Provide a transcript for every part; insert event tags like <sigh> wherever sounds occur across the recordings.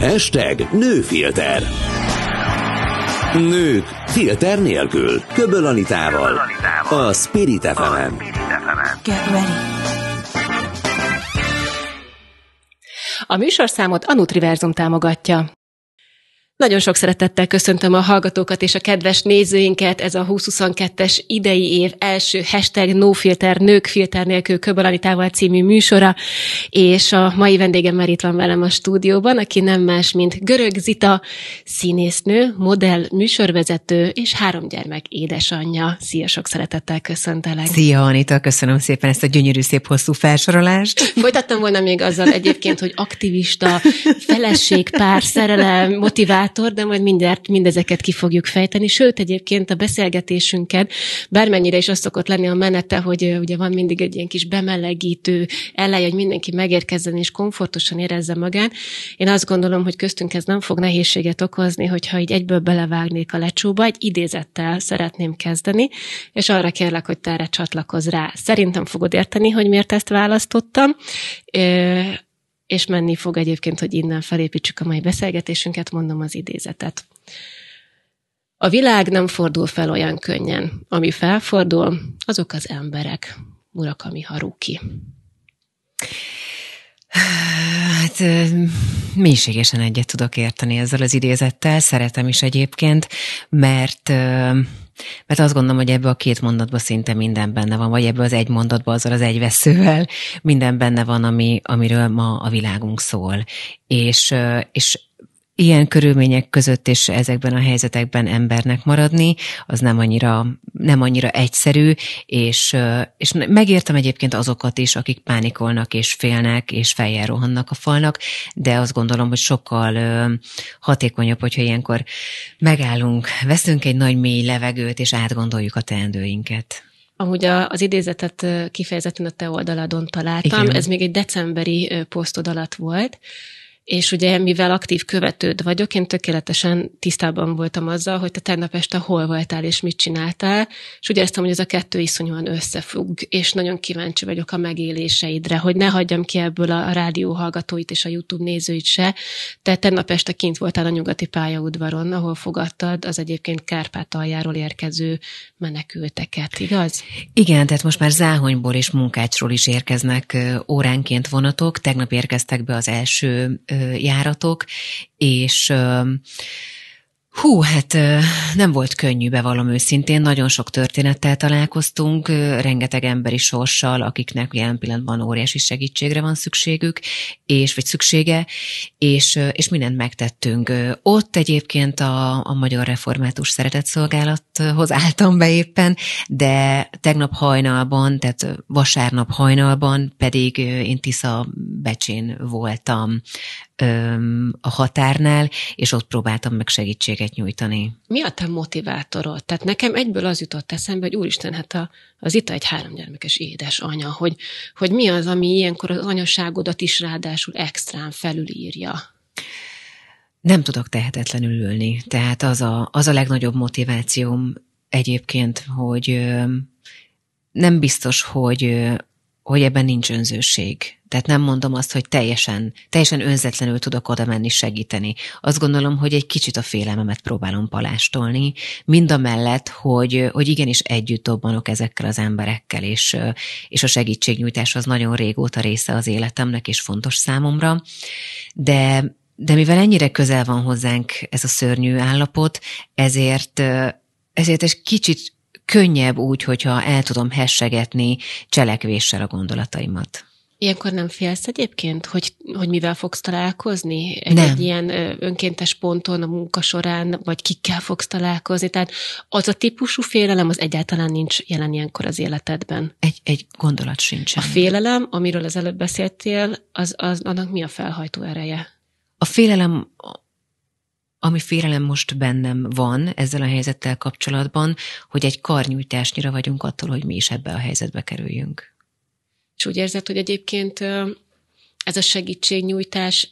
Hashtag nőfilter. Nők filter nélkül. Köböl Anitával. A Spirit fm Get ready. A műsorszámot a Nutriverzum támogatja. Nagyon sok szeretettel köszöntöm a hallgatókat és a kedves nézőinket. Ez a 2022-es idei év első hashtag nofilter nőkfilter nélkül köbalanitával című műsora, és a mai vendégem már itt van velem a stúdióban, aki nem más, mint Görög Zita, színésznő, modell, műsorvezető és három gyermek édesanyja. Szia, sok szeretettel köszöntelek. Szia, Anita, köszönöm szépen ezt a gyönyörű, szép hosszú felsorolást. Folytattam volna még azzal egyébként, hogy aktivista, feleség-pár szerelem, motiváció, bátor, de majd mindjárt mindezeket ki fogjuk fejteni. Sőt, egyébként a beszélgetésünket bármennyire is az szokott lenni a menete, hogy ugye van mindig egy ilyen kis bemelegítő elej, hogy mindenki megérkezzen és komfortosan érezze magát. Én azt gondolom, hogy köztünk ez nem fog nehézséget okozni, hogyha így egyből belevágnék a lecsóba, egy idézettel szeretném kezdeni, és arra kérlek, hogy te erre csatlakozz rá. Szerintem fogod érteni, hogy miért ezt választottam és menni fog egyébként, hogy innen felépítsük a mai beszélgetésünket, mondom az idézetet. A világ nem fordul fel olyan könnyen. Ami felfordul, azok az emberek. Murakami Haruki. Hát mélységesen egyet tudok érteni ezzel az idézettel, szeretem is egyébként, mert mert azt gondolom, hogy ebbe a két mondatba szinte minden benne van, vagy ebbe az egy mondatba azzal az egy veszővel minden benne van, ami, amiről ma a világunk szól. És, és ilyen körülmények között és ezekben a helyzetekben embernek maradni, az nem annyira, nem annyira egyszerű, és, és megértem egyébként azokat is, akik pánikolnak és félnek, és fejjel rohannak a falnak, de azt gondolom, hogy sokkal hatékonyabb, hogyha ilyenkor megállunk, veszünk egy nagy mély levegőt, és átgondoljuk a teendőinket. Amúgy a, az idézetet kifejezetten a te oldaladon találtam, Igen. ez még egy decemberi posztod alatt volt, és ugye, mivel aktív követőd vagyok, én tökéletesen tisztában voltam azzal, hogy te tegnap este hol voltál és mit csináltál, és úgy éreztem, hogy ez a kettő iszonyúan összefügg, és nagyon kíváncsi vagyok a megéléseidre, hogy ne hagyjam ki ebből a rádió hallgatóit és a YouTube nézőit se. Te tegnap este kint voltál a nyugati pályaudvaron, ahol fogadtad az egyébként Kárpátaljáról érkező menekülteket, igaz? Igen, tehát most már Záhonyból és Munkácsról is érkeznek óránként vonatok. Tegnap érkeztek be az első járatok, és Hú, hát nem volt könnyű, bevallom őszintén, nagyon sok történettel találkoztunk, rengeteg emberi sorssal, akiknek jelen pillanatban óriási segítségre van szükségük, és vagy szüksége, és, és mindent megtettünk. Ott egyébként a, a Magyar Református Szeretetszolgálat hoz álltam be éppen, de tegnap hajnalban, tehát vasárnap hajnalban pedig én Tisza becsén voltam a határnál, és ott próbáltam meg segítséget nyújtani. Mi a te motivátorod? Tehát nekem egyből az jutott eszembe, hogy úristen, hát a, az itt egy háromgyermekes édesanya, hogy, hogy mi az, ami ilyenkor az anyaságodat is ráadásul extrán felülírja? Nem tudok tehetetlenül ülni. Tehát az a, az a legnagyobb motivációm egyébként, hogy nem biztos, hogy, hogy ebben nincs önzőség. Tehát nem mondom azt, hogy teljesen, teljesen önzetlenül tudok oda menni segíteni. Azt gondolom, hogy egy kicsit a félelmemet próbálom palástolni, mind a mellett, hogy, hogy igenis együtt dobbanok ezekkel az emberekkel, és, és a segítségnyújtás az nagyon régóta része az életemnek, és fontos számomra. De de mivel ennyire közel van hozzánk ez a szörnyű állapot, ezért, ezért egy kicsit könnyebb úgy, hogyha el tudom hessegetni cselekvéssel a gondolataimat. Ilyenkor nem félsz egyébként, hogy, hogy mivel fogsz találkozni? Egy, nem. egy ilyen önkéntes ponton a munka során, vagy kikkel fogsz találkozni? Tehát az a típusú félelem az egyáltalán nincs jelen ilyenkor az életedben. Egy, egy gondolat sincs. A félelem, amiről az előbb beszéltél, az, az annak mi a felhajtó ereje? A félelem, ami félelem most bennem van ezzel a helyzettel kapcsolatban, hogy egy karnyújtásnyira vagyunk attól, hogy mi is ebbe a helyzetbe kerüljünk. És úgy érzed, hogy egyébként ez a segítségnyújtás,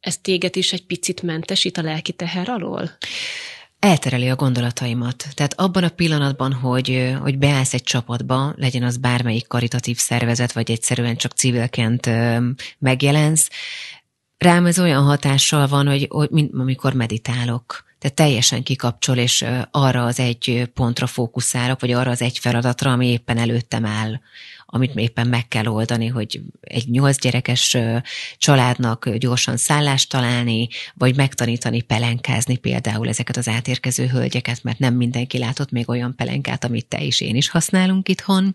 ez téged is egy picit mentesít a lelki teher alól? eltereli a gondolataimat. Tehát abban a pillanatban, hogy, hogy beállsz egy csapatba, legyen az bármelyik karitatív szervezet, vagy egyszerűen csak civilként megjelensz, rám ez olyan hatással van, hogy, hogy mint amikor meditálok. Tehát teljesen kikapcsol, és arra az egy pontra fókuszálok, vagy arra az egy feladatra, ami éppen előttem áll amit éppen meg kell oldani, hogy egy nyolc gyerekes családnak gyorsan szállást találni, vagy megtanítani pelenkázni például ezeket az átérkező hölgyeket, mert nem mindenki látott még olyan pelenkát, amit te is én is használunk itthon,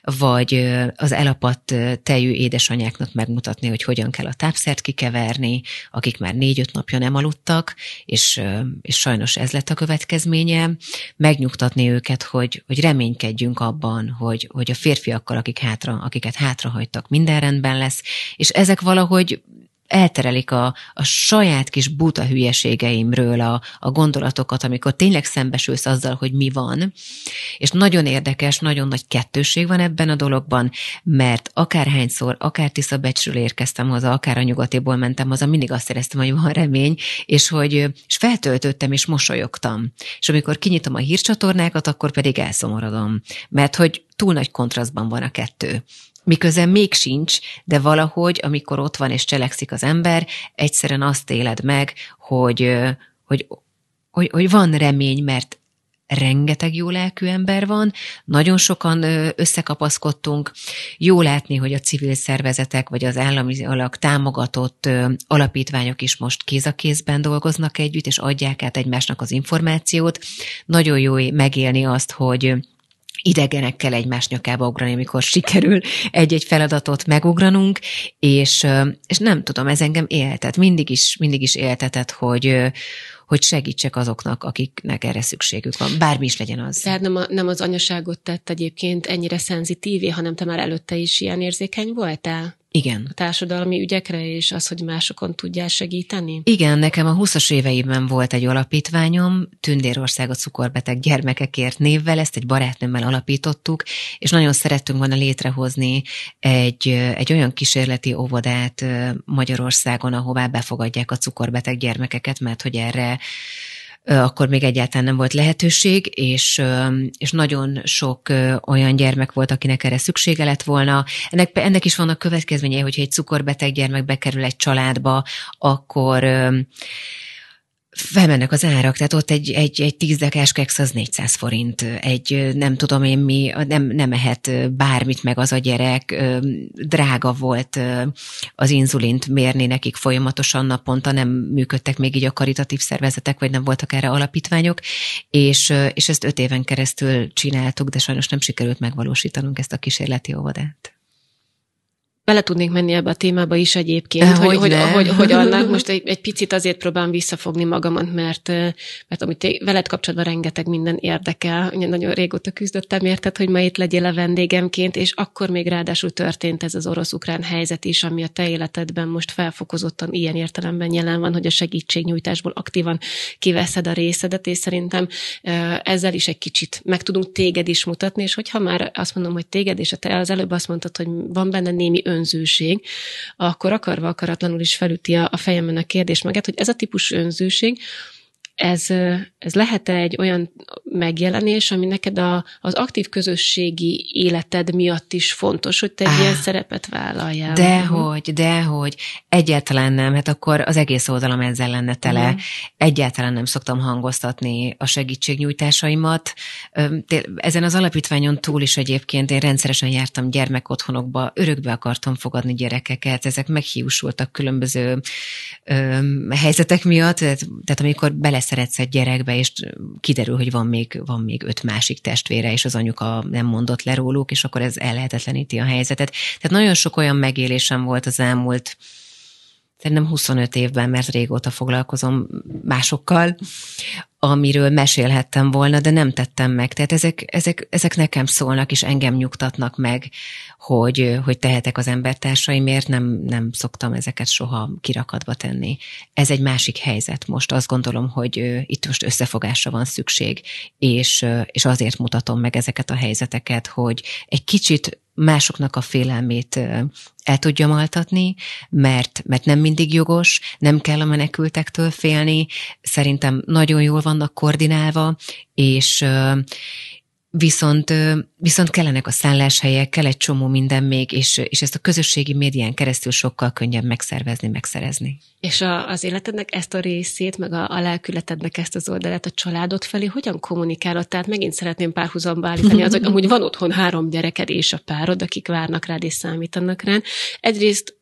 vagy az elapadt tejű édesanyáknak megmutatni, hogy hogyan kell a tápszert kikeverni, akik már négy-öt napja nem aludtak, és, és sajnos ez lett a következménye, megnyugtatni őket, hogy, hogy reménykedjünk abban, hogy, hogy a férfiak azokkal, akik hátra, akiket hátrahagytak, minden rendben lesz, és ezek valahogy elterelik a, a saját kis buta hülyeségeimről a, a gondolatokat, amikor tényleg szembesülsz azzal, hogy mi van. És nagyon érdekes, nagyon nagy kettőség van ebben a dologban, mert akárhányszor, akár Tiszabecsről érkeztem haza, akár a nyugatiból mentem haza, mindig azt éreztem, hogy van remény, és hogy és feltöltöttem, és mosolyogtam. És amikor kinyitom a hírcsatornákat, akkor pedig elszomorodom, mert hogy túl nagy kontrasztban van a kettő miközben még sincs, de valahogy, amikor ott van és cselekszik az ember, egyszerűen azt éled meg, hogy, hogy, hogy, hogy van remény, mert rengeteg jó lelkű ember van, nagyon sokan összekapaszkodtunk. Jó látni, hogy a civil szervezetek vagy az alak támogatott alapítványok is most kéz a kézben dolgoznak együtt, és adják át egymásnak az információt. Nagyon jó megélni azt, hogy idegenekkel egymás nyakába ugrani, amikor sikerül egy-egy feladatot megugranunk, és, és nem tudom, ez engem éltet, mindig is, mindig is éltetett, hogy, hogy segítsek azoknak, akiknek erre szükségük van. Bármi is legyen az. Tehát nem, a, nem az anyaságot tett egyébként ennyire szenzitívé, hanem te már előtte is ilyen érzékeny voltál? Igen. A társadalmi ügyekre, és az, hogy másokon tudjál segíteni? Igen, nekem a 20-as éveiben volt egy alapítványom, Tündérország a cukorbeteg gyermekekért névvel, ezt egy barátnőmmel alapítottuk, és nagyon szerettünk volna létrehozni egy, egy olyan kísérleti óvodát Magyarországon, ahová befogadják a cukorbeteg gyermekeket, mert hogy erre akkor még egyáltalán nem volt lehetőség, és, és nagyon sok olyan gyermek volt, akinek erre szüksége lett volna. Ennek, ennek is vannak következményei, hogyha egy cukorbeteg gyermek bekerül egy családba, akkor felmennek az árak, tehát ott egy, egy, egy tízdekás keksz az 400 forint, egy nem tudom én mi, nem, nem ehet bármit meg az a gyerek, drága volt az inzulint mérni nekik folyamatosan naponta, nem működtek még így a karitatív szervezetek, vagy nem voltak erre alapítványok, és, és ezt öt éven keresztül csináltuk, de sajnos nem sikerült megvalósítanunk ezt a kísérleti óvodát bele tudnék menni ebbe a témába is egyébként, eh, hogy, hogy, hogy, hogy, hogy annak <laughs> most egy, egy picit azért próbálom visszafogni magamat, mert, eh, mert amit veled kapcsolatban rengeteg minden érdekel, ugye nagyon régóta küzdöttem érted, hogy ma itt legyél a vendégemként, és akkor még ráadásul történt ez az orosz-ukrán helyzet is, ami a te életedben most felfokozottan ilyen értelemben jelen van, hogy a segítségnyújtásból aktívan kiveszed a részedet, és szerintem eh, ezzel is egy kicsit meg tudunk téged is mutatni, és hogyha már azt mondom, hogy téged, és te az előbb azt mondtad, hogy van benne némi önzőség, akkor akarva akaratlanul is felüti a, a fejemben a kérdés meget, hogy ez a típus önzőség, ez, ez lehet -e egy olyan megjelenés, ami neked a, az aktív közösségi életed miatt is fontos, hogy te egy Á, ilyen szerepet vállaljál? Dehogy, dehogy. Egyáltalán nem. Hát akkor az egész oldalam ezzel lenne tele. Mm. Egyáltalán nem szoktam hangoztatni a segítségnyújtásaimat. Ezen az alapítványon túl is egyébként én rendszeresen jártam gyermekotthonokba, örökbe akartam fogadni gyerekeket, ezek meghiúsultak különböző helyzetek miatt, tehát, tehát amikor bele beleszeretsz egy gyerekbe, és kiderül, hogy van még, van még öt másik testvére, és az anyuka nem mondott le róluk, és akkor ez ellehetetleníti a helyzetet. Tehát nagyon sok olyan megélésem volt az elmúlt nem 25 évben, mert régóta foglalkozom másokkal, amiről mesélhettem volna, de nem tettem meg. Tehát ezek, ezek, ezek nekem szólnak, és engem nyugtatnak meg hogy, hogy tehetek az embertársaimért, nem, nem szoktam ezeket soha kirakatba tenni. Ez egy másik helyzet most. Azt gondolom, hogy itt most összefogásra van szükség, és, és azért mutatom meg ezeket a helyzeteket, hogy egy kicsit másoknak a félelmét el tudjam altatni, mert, mert nem mindig jogos, nem kell a menekültektől félni, szerintem nagyon jól vannak koordinálva, és, Viszont, viszont kellenek a szálláshelyek, kell egy csomó minden még, és, és ezt a közösségi médián keresztül sokkal könnyebb megszervezni, megszerezni. És a, az életednek ezt a részét, meg a, a lelkületednek ezt az oldalát a családod felé hogyan kommunikálod? Tehát megint szeretném párhuzamba állítani az, hogy amúgy van otthon három gyereked és a párod, akik várnak rád és számítanak rád. Egyrészt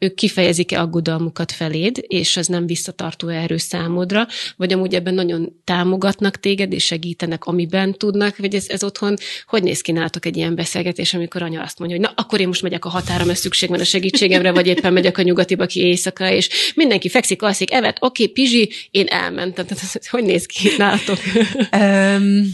ők kifejezik-e aggodalmukat feléd, és ez nem visszatartó erő számodra, vagy amúgy ebben nagyon támogatnak téged, és segítenek, amiben tudnak, vagy ez, ez otthon, hogy néz ki nálatok egy ilyen beszélgetés, amikor anya azt mondja, hogy na, akkor én most megyek a határa, mert szükség van a segítségemre, vagy éppen megyek a nyugatiba ki éjszaka, és mindenki fekszik, alszik, evet, oké, okay, pizsi, én elmentem. Tehát hogy néz ki nálatok? um,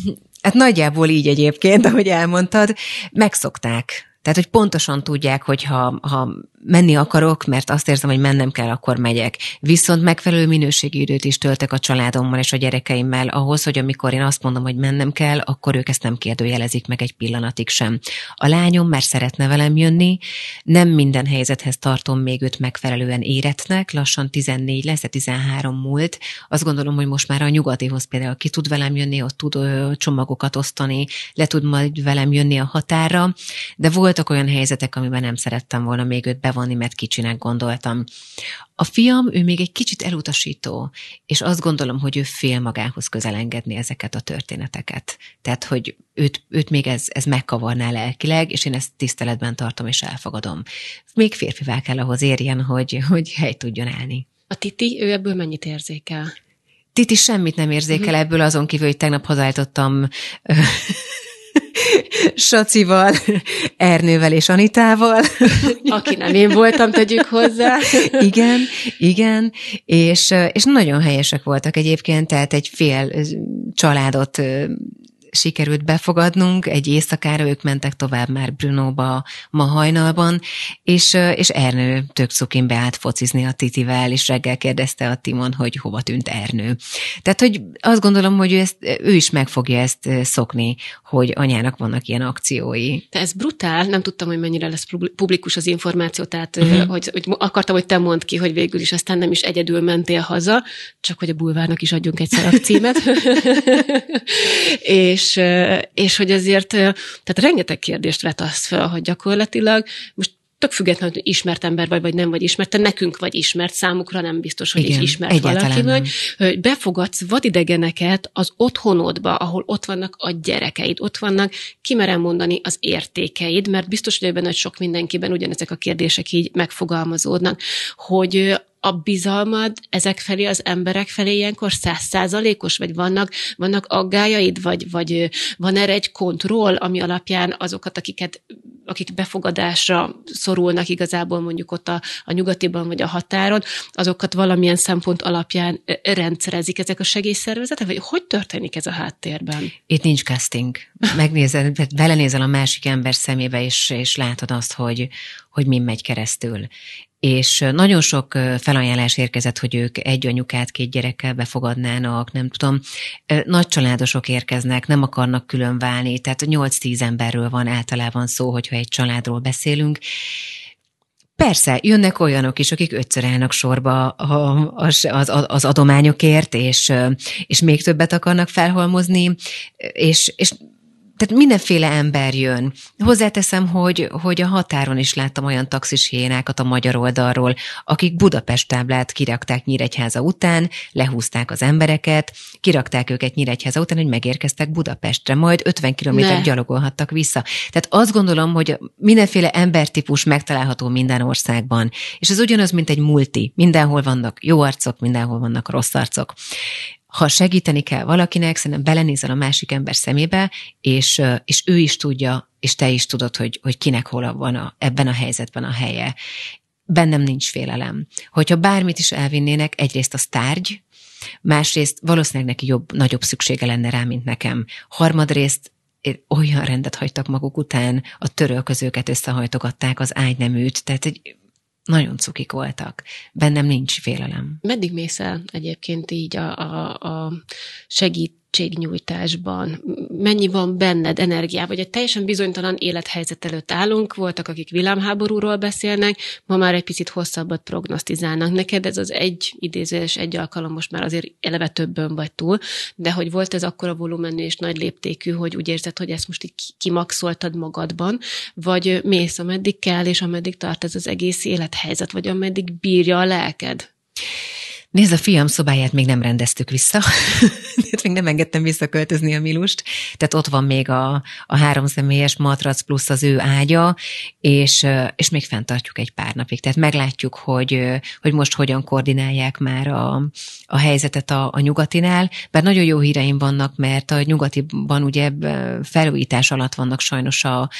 hát nagyjából így egyébként, ahogy elmondtad, megszokták tehát, hogy pontosan tudják, hogy ha, ha menni akarok, mert azt érzem, hogy mennem kell, akkor megyek. Viszont megfelelő minőségi időt is töltek a családommal és a gyerekeimmel ahhoz, hogy amikor én azt mondom, hogy mennem kell, akkor ők ezt nem kérdőjelezik meg egy pillanatig sem. A lányom már szeretne velem jönni, nem minden helyzethez tartom még őt megfelelően éretnek, lassan 14 lesz, 13 múlt. Azt gondolom, hogy most már a nyugatihoz például ki tud velem jönni, ott tud ö, csomagokat osztani, le tud majd velem jönni a határa, de volt voltak olyan helyzetek, amiben nem szerettem volna még őt bevonni, mert kicsinek gondoltam. A fiam, ő még egy kicsit elutasító, és azt gondolom, hogy ő fél magához közel engedni ezeket a történeteket. Tehát, hogy őt, őt még ez, ez megkavarná lelkileg, és én ezt tiszteletben tartom és elfogadom. Még férfivá kell ahhoz érjen, hogy, hogy hely tudjon állni. A Titi, ő ebből mennyit érzékel? Titi semmit nem érzékel mhm. ebből, azon kívül, hogy tegnap hazajtottam. Sacival, Ernővel és Anitával. <laughs> Aki nem én voltam, tegyük hozzá. igen, igen, és, és nagyon helyesek voltak egyébként, tehát egy fél családot sikerült befogadnunk, egy éjszakára ők mentek tovább már Brunóba ma hajnalban, és, és Ernő tök szukin beállt focizni a Titivel, és reggel kérdezte a Timon, hogy hova tűnt Ernő. Tehát, hogy azt gondolom, hogy ő, ezt, ő is meg fogja ezt szokni, hogy anyának vannak ilyen akciói. De ez brutál, nem tudtam, hogy mennyire lesz publikus az információ, tehát uh-huh. hogy, hogy akartam, hogy te mondd ki, hogy végül is aztán nem is egyedül mentél haza, csak hogy a bulvárnak is adjunk egy szarak címet. <laughs> <laughs> és és, és hogy ezért, tehát rengeteg kérdést vet az fel, hogy gyakorlatilag most tök függetlenül, hogy ismert ember vagy, vagy nem vagy ismert, te nekünk vagy ismert, számukra nem biztos, hogy Igen, ismert valaki vagy, hogy befogadsz vadidegeneket az otthonodba, ahol ott vannak a gyerekeid, ott vannak, kimerem mondani az értékeid, mert biztos, hogy ebben, hogy sok mindenkiben ugyanezek a kérdések így megfogalmazódnak, hogy a bizalmad ezek felé, az emberek felé ilyenkor százszázalékos, vagy vannak, vannak aggájaid, vagy, vagy van erre egy kontroll, ami alapján azokat, akiket, akik befogadásra szorulnak igazából mondjuk ott a, a nyugatiban, vagy a határon, azokat valamilyen szempont alapján rendszerezik ezek a segélyszervezetek, vagy hogy történik ez a háttérben? Itt nincs casting. Megnézed, <laughs> belenézel a másik ember szemébe, és, és látod azt, hogy, hogy mi megy keresztül és nagyon sok felajánlás érkezett, hogy ők egy anyukát két gyerekkel befogadnának, nem tudom, nagy családosok érkeznek, nem akarnak külön válni, tehát 8-10 emberről van általában szó, hogyha egy családról beszélünk, Persze, jönnek olyanok is, akik ötször állnak sorba az, az, az adományokért, és, és még többet akarnak felhalmozni, és, és tehát mindenféle ember jön. Hozzáteszem, hogy, hogy a határon is láttam olyan taxis hiénákat a magyar oldalról, akik Budapest táblát kirakták Nyíregyháza után, lehúzták az embereket, kirakták őket Nyíregyháza után, hogy megérkeztek Budapestre, majd 50 kilométer gyalogolhattak vissza. Tehát azt gondolom, hogy mindenféle embertípus megtalálható minden országban. És ez ugyanaz, mint egy multi. Mindenhol vannak jó arcok, mindenhol vannak rossz arcok ha segíteni kell valakinek, szerintem belenézel a másik ember szemébe, és, és ő is tudja, és te is tudod, hogy, hogy kinek hol van a, ebben a helyzetben a helye. Bennem nincs félelem. Hogyha bármit is elvinnének, egyrészt az tárgy, másrészt valószínűleg neki jobb, nagyobb szüksége lenne rá, mint nekem. Harmadrészt olyan rendet hagytak maguk után, a törölközőket összehajtogatták, az ágyneműt, tehát egy nagyon cukik voltak. Bennem nincs félelem. Meddig mész el egyébként így a, a, a segít segítségnyújtásban? Mennyi van benned energiá? Vagy egy teljesen bizonytalan élethelyzet előtt állunk, voltak, akik villámháborúról beszélnek, ma már egy picit hosszabbat prognosztizálnak. Neked ez az egy idézős, egy alkalom most már azért eleve többön vagy túl, de hogy volt ez akkora volumenű és nagy léptékű, hogy úgy érzed, hogy ezt most így kimaxoltad magadban, vagy mész, ameddig kell, és ameddig tart ez az egész élethelyzet, vagy ameddig bírja a lelked? Nézd, a fiam szobáját még nem rendeztük vissza, tehát <laughs> még nem engedtem visszaköltözni a Milust, tehát ott van még a, a háromszemélyes matrac plusz az ő ágya, és, és még fenntartjuk egy pár napig, tehát meglátjuk, hogy, hogy most hogyan koordinálják már a, a helyzetet a, a nyugatinál, bár nagyon jó híreim vannak, mert a nyugatiban ugye felújítás alatt vannak sajnos a,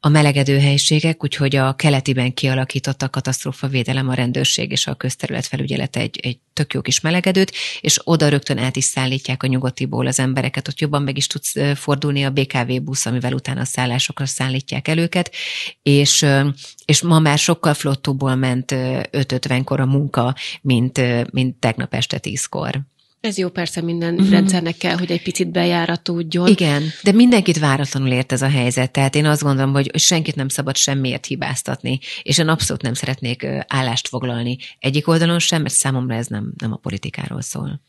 a melegedő helységek, úgyhogy a keletiben kialakított a katasztrófa védelem a rendőrség és a közterület felügyelet egy, egy tök jó kis melegedőt, és oda rögtön át is szállítják a nyugatiból az embereket, ott jobban meg is tudsz fordulni a BKV busz, amivel utána a szállásokra szállítják el őket, és, és ma már sokkal flottóból ment 50 kor a munka, mint, mint tegnap este 10-kor. Ez jó, persze minden uh-huh. rendszernek kell, hogy egy picit bejára tudjon. Igen, de mindenkit váratlanul ért ez a helyzet. Tehát én azt gondolom, hogy senkit nem szabad semmiért hibáztatni, és én abszolút nem szeretnék állást foglalni egyik oldalon sem, mert számomra ez nem, nem a politikáról szól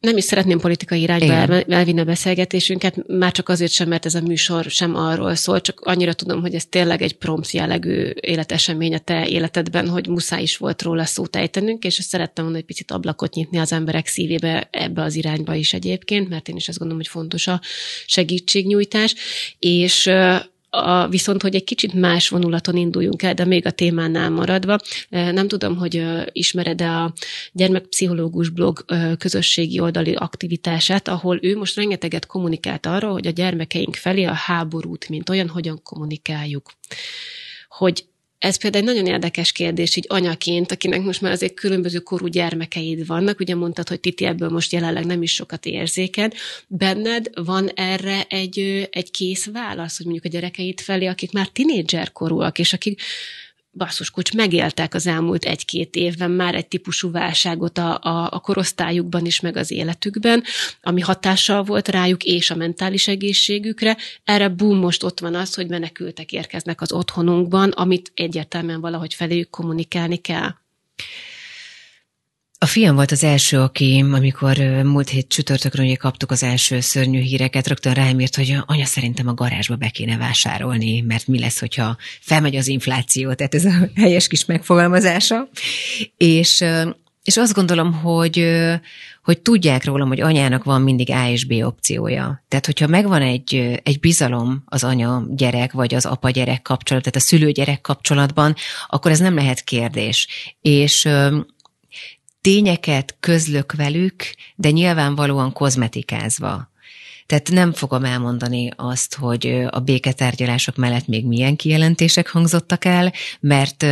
nem is szeretném politikai irányba Igen. elvinni a beszélgetésünket, már csak azért sem, mert ez a műsor sem arról szól, csak annyira tudom, hogy ez tényleg egy prompt jellegű életesemény a te életedben, hogy muszáj is volt róla szót ejtenünk, és szerettem volna egy picit ablakot nyitni az emberek szívébe ebbe az irányba is egyébként, mert én is azt gondolom, hogy fontos a segítségnyújtás, és a, viszont, hogy egy kicsit más vonulaton induljunk el, de még a témánál maradva, nem tudom, hogy ismered-e a gyermekpszichológus blog közösségi oldali aktivitását, ahol ő most rengeteget kommunikált arról, hogy a gyermekeink felé a háborút, mint olyan, hogyan kommunikáljuk hogy ez például egy nagyon érdekes kérdés, így anyaként, akinek most már azért különböző korú gyermekeid vannak, ugye mondtad, hogy Titi ebből most jelenleg nem is sokat érzéken, benned van erre egy, egy kész válasz, hogy mondjuk a gyerekeid felé, akik már korúak és akik kocs, megéltek az elmúlt egy-két évben már egy típusú válságot a, a, a korosztályukban is, meg az életükben, ami hatással volt rájuk és a mentális egészségükre. Erre boom, most ott van az, hogy menekültek érkeznek az otthonunkban, amit egyértelműen valahogy feléjük kommunikálni kell. A fiam volt az első, aki, amikor múlt hét csütörtökön ugye kaptuk az első szörnyű híreket, rögtön rám írt, hogy anya szerintem a garázsba be kéne vásárolni, mert mi lesz, hogyha felmegy az infláció, tehát ez a helyes kis megfogalmazása. És, és azt gondolom, hogy, hogy tudják rólam, hogy anyának van mindig A és B opciója. Tehát, hogyha megvan egy, egy bizalom az anya-gyerek, vagy az apa-gyerek kapcsolat, tehát a szülő-gyerek kapcsolatban, akkor ez nem lehet kérdés. És tényeket közlök velük, de nyilvánvalóan kozmetikázva. Tehát nem fogom elmondani azt, hogy a béketárgyalások mellett még milyen kijelentések hangzottak el, mert,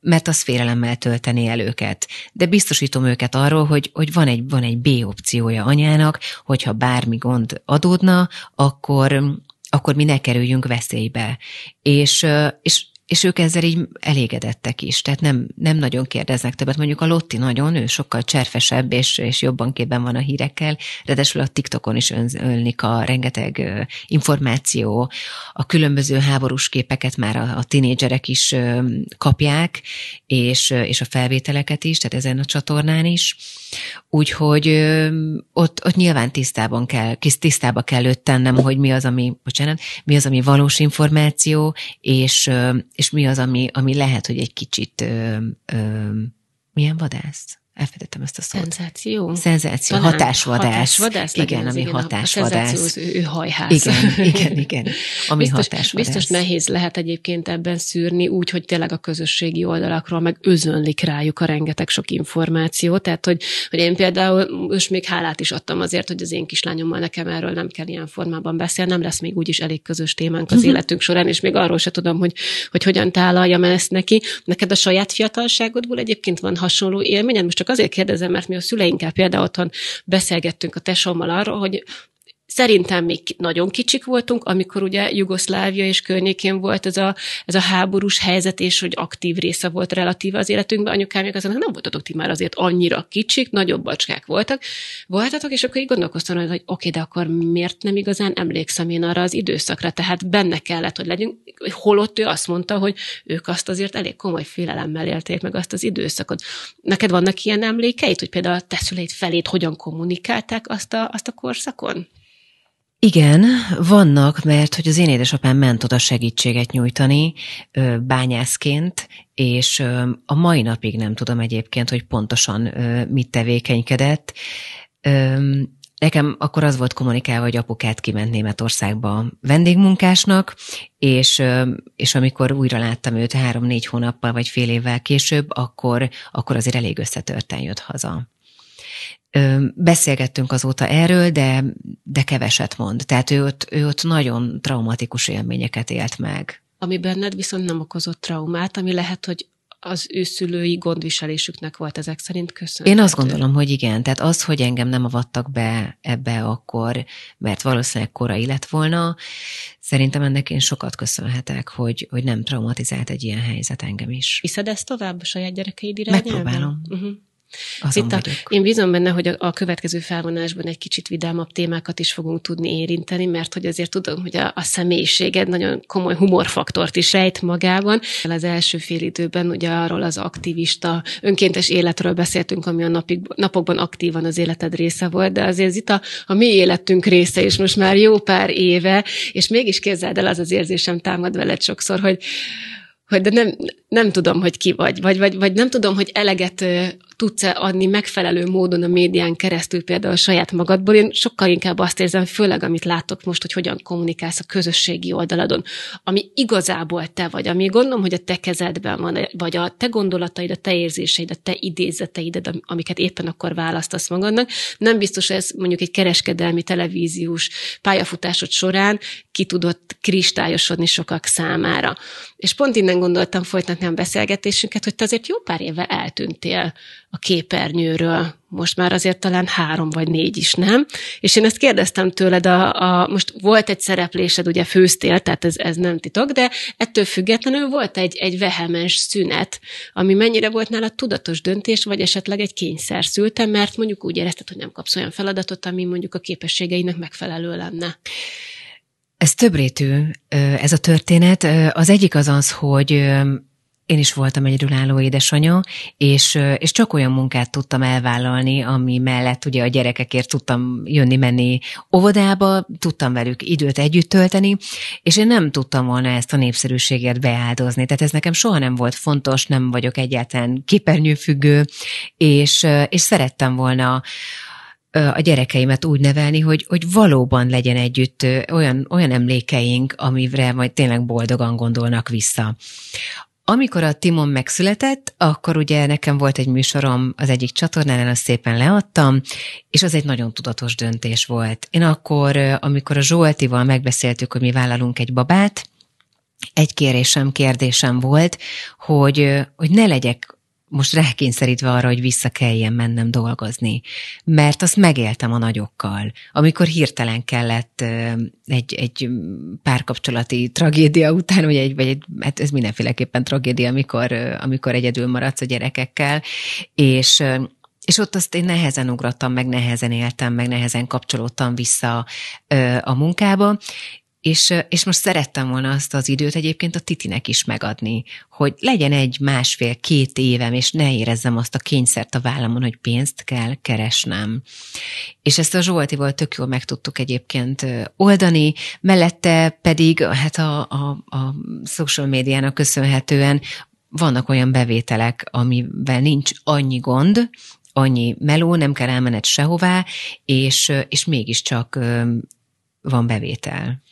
mert az félelemmel tölteni el őket. De biztosítom őket arról, hogy, hogy van, egy, van egy B opciója anyának, hogyha bármi gond adódna, akkor, akkor mi ne kerüljünk veszélybe. És, és és ők ezzel így elégedettek is, tehát nem, nem nagyon kérdeznek többet. Mondjuk a Lotti nagyon, ő sokkal cserfesebb, és, és jobban képben van a hírekkel, ráadásul a TikTokon is ön, önlik a rengeteg információ, a különböző háborús képeket már a, a tinédzserek is kapják, és, és a felvételeket is, tehát ezen a csatornán is. Úgyhogy ott, ott nyilván tisztában kell, kis tisztába kell őt tennem, hogy mi az, ami, bocsánat, mi az, ami valós információ, és, és mi az, ami, ami lehet, hogy egy kicsit ö, ö, milyen vadász? elfelejtettem ezt a szót. Szenzáció. Szenzáció, Talán hatásvadász. Hatásvadász. Igen, ami igen, hatásvadász. A az ő hajház. Igen, igen, igen. <laughs> Ami biztos, hatásvadász. Biztos nehéz lehet egyébként ebben szűrni úgy, hogy tényleg a közösségi oldalakról meg özönlik rájuk a rengeteg sok információ. Tehát, hogy, hogy én például most még hálát is adtam azért, hogy az én kislányommal nekem erről nem kell ilyen formában beszélni, nem lesz még úgyis elég közös témánk az mhm. életünk során, és még arról se tudom, hogy, hogy hogyan tálaljam ezt neki. Neked a saját fiatalságodból egyébként van hasonló élményed? Most csak azért kérdezem, mert mi a szüleinkkel például otthon beszélgettünk a tesómmal arról, hogy Szerintem még nagyon kicsik voltunk, amikor ugye Jugoszlávia és környékén volt ez a, ez a háborús helyzet, és hogy aktív része volt relatíve az életünkben. Anyukám még azon, nem voltatok ti már azért annyira kicsik, nagyobb bacskák voltak, voltatok, és akkor így gondolkoztam, hogy, hogy oké, de akkor miért nem igazán emlékszem én arra az időszakra? Tehát benne kellett, hogy legyünk, holott ő azt mondta, hogy ők azt azért elég komoly félelemmel élték meg azt az időszakot. Neked vannak ilyen emlékeid, hogy például a te felét hogyan kommunikálták azt a, azt a korszakon? Igen, vannak, mert hogy az én édesapám ment oda segítséget nyújtani bányászként, és a mai napig nem tudom egyébként, hogy pontosan mit tevékenykedett. Nekem akkor az volt kommunikálva, hogy apukát kiment Németországba vendégmunkásnak, és, és amikor újra láttam őt három-négy hónappal vagy fél évvel később, akkor, akkor azért elég összetörten jött haza. Beszélgettünk azóta erről, de, de keveset mond. Tehát ő ott, ő ott nagyon traumatikus élményeket élt meg. Ami benned viszont nem okozott traumát, ami lehet, hogy az ő szülői gondviselésüknek volt ezek szerint köszönhető. Én azt gondolom, hogy igen. Tehát az, hogy engem nem avattak be ebbe akkor, mert valószínűleg korai lett volna, szerintem ennek én sokat köszönhetek, hogy, hogy nem traumatizált egy ilyen helyzet engem is. Viszed ezt tovább a saját gyerekeid irányába? Megpróbálom. Uh-huh. Itt a, én bízom benne, hogy a, a következő felvonásban egy kicsit vidámabb témákat is fogunk tudni érinteni, mert hogy azért tudom, hogy a, a személyiséged nagyon komoly humorfaktort is rejt magában. Az első fél időben ugye arról az aktivista, önkéntes életről beszéltünk, ami a napig, napokban aktívan az életed része volt, de azért itt a, a mi életünk része is most már jó pár éve, és mégis képzeld el, az az érzésem támad veled sokszor, hogy hogy de nem, nem tudom, hogy ki vagy, vagy, vagy, vagy nem tudom, hogy eleget tudsz-e adni megfelelő módon a médián keresztül például a saját magadból. Én sokkal inkább azt érzem, főleg amit látok most, hogy hogyan kommunikálsz a közösségi oldaladon, ami igazából te vagy, ami gondolom, hogy a te kezedben van, vagy a te gondolataid, a te érzéseid, a te idézeteid, amiket éppen akkor választasz magadnak. Nem biztos ez mondjuk egy kereskedelmi televíziós pályafutásod során ki tudott kristályosodni sokak számára. És pont innen gondoltam folytatni a beszélgetésünket, hogy te azért jó pár éve eltűntél a képernyőről. Most már azért talán három vagy négy is, nem? És én ezt kérdeztem tőled, a, a, most volt egy szereplésed, ugye főztél, tehát ez, ez nem titok, de ettől függetlenül volt egy, egy vehemens szünet, ami mennyire volt nálad tudatos döntés, vagy esetleg egy kényszer szülte, mert mondjuk úgy érezted, hogy nem kapsz olyan feladatot, ami mondjuk a képességeinek megfelelő lenne. Ez többrétű, ez a történet. Az egyik az az, hogy én is voltam egyedülálló édesanyja, és, és csak olyan munkát tudtam elvállalni, ami mellett ugye a gyerekekért tudtam jönni-menni óvodába, tudtam velük időt együtt tölteni, és én nem tudtam volna ezt a népszerűséget beáldozni. Tehát ez nekem soha nem volt fontos, nem vagyok egyáltalán képernyőfüggő, és, és szerettem volna a gyerekeimet úgy nevelni, hogy, hogy valóban legyen együtt olyan, olyan emlékeink, amire majd tényleg boldogan gondolnak vissza. Amikor a Timon megszületett, akkor ugye nekem volt egy műsorom az egyik csatornán, azt szépen leadtam, és az egy nagyon tudatos döntés volt. Én akkor, amikor a Zsoltival megbeszéltük, hogy mi vállalunk egy babát, egy kérésem, kérdésem volt, hogy, hogy ne legyek most rákényszerítve arra, hogy vissza kelljen mennem dolgozni. Mert azt megéltem a nagyokkal, amikor hirtelen kellett egy, egy párkapcsolati tragédia után, vagy egy, vagy egy, hát ez mindenféleképpen tragédia, amikor, amikor egyedül maradsz a gyerekekkel, és és ott azt én nehezen ugrottam, meg nehezen éltem, meg nehezen kapcsolódtam vissza ö, a munkába, és, és most szerettem volna azt az időt egyébként a Titinek is megadni, hogy legyen egy másfél-két évem, és ne érezzem azt a kényszert a vállamon, hogy pénzt kell keresnem. És ezt a Zsoltival tök jól meg tudtuk egyébként oldani, mellette pedig hát a, a, a social médiának köszönhetően vannak olyan bevételek, amivel nincs annyi gond, annyi meló, nem kell elmenned sehová, és, és mégiscsak van bevétel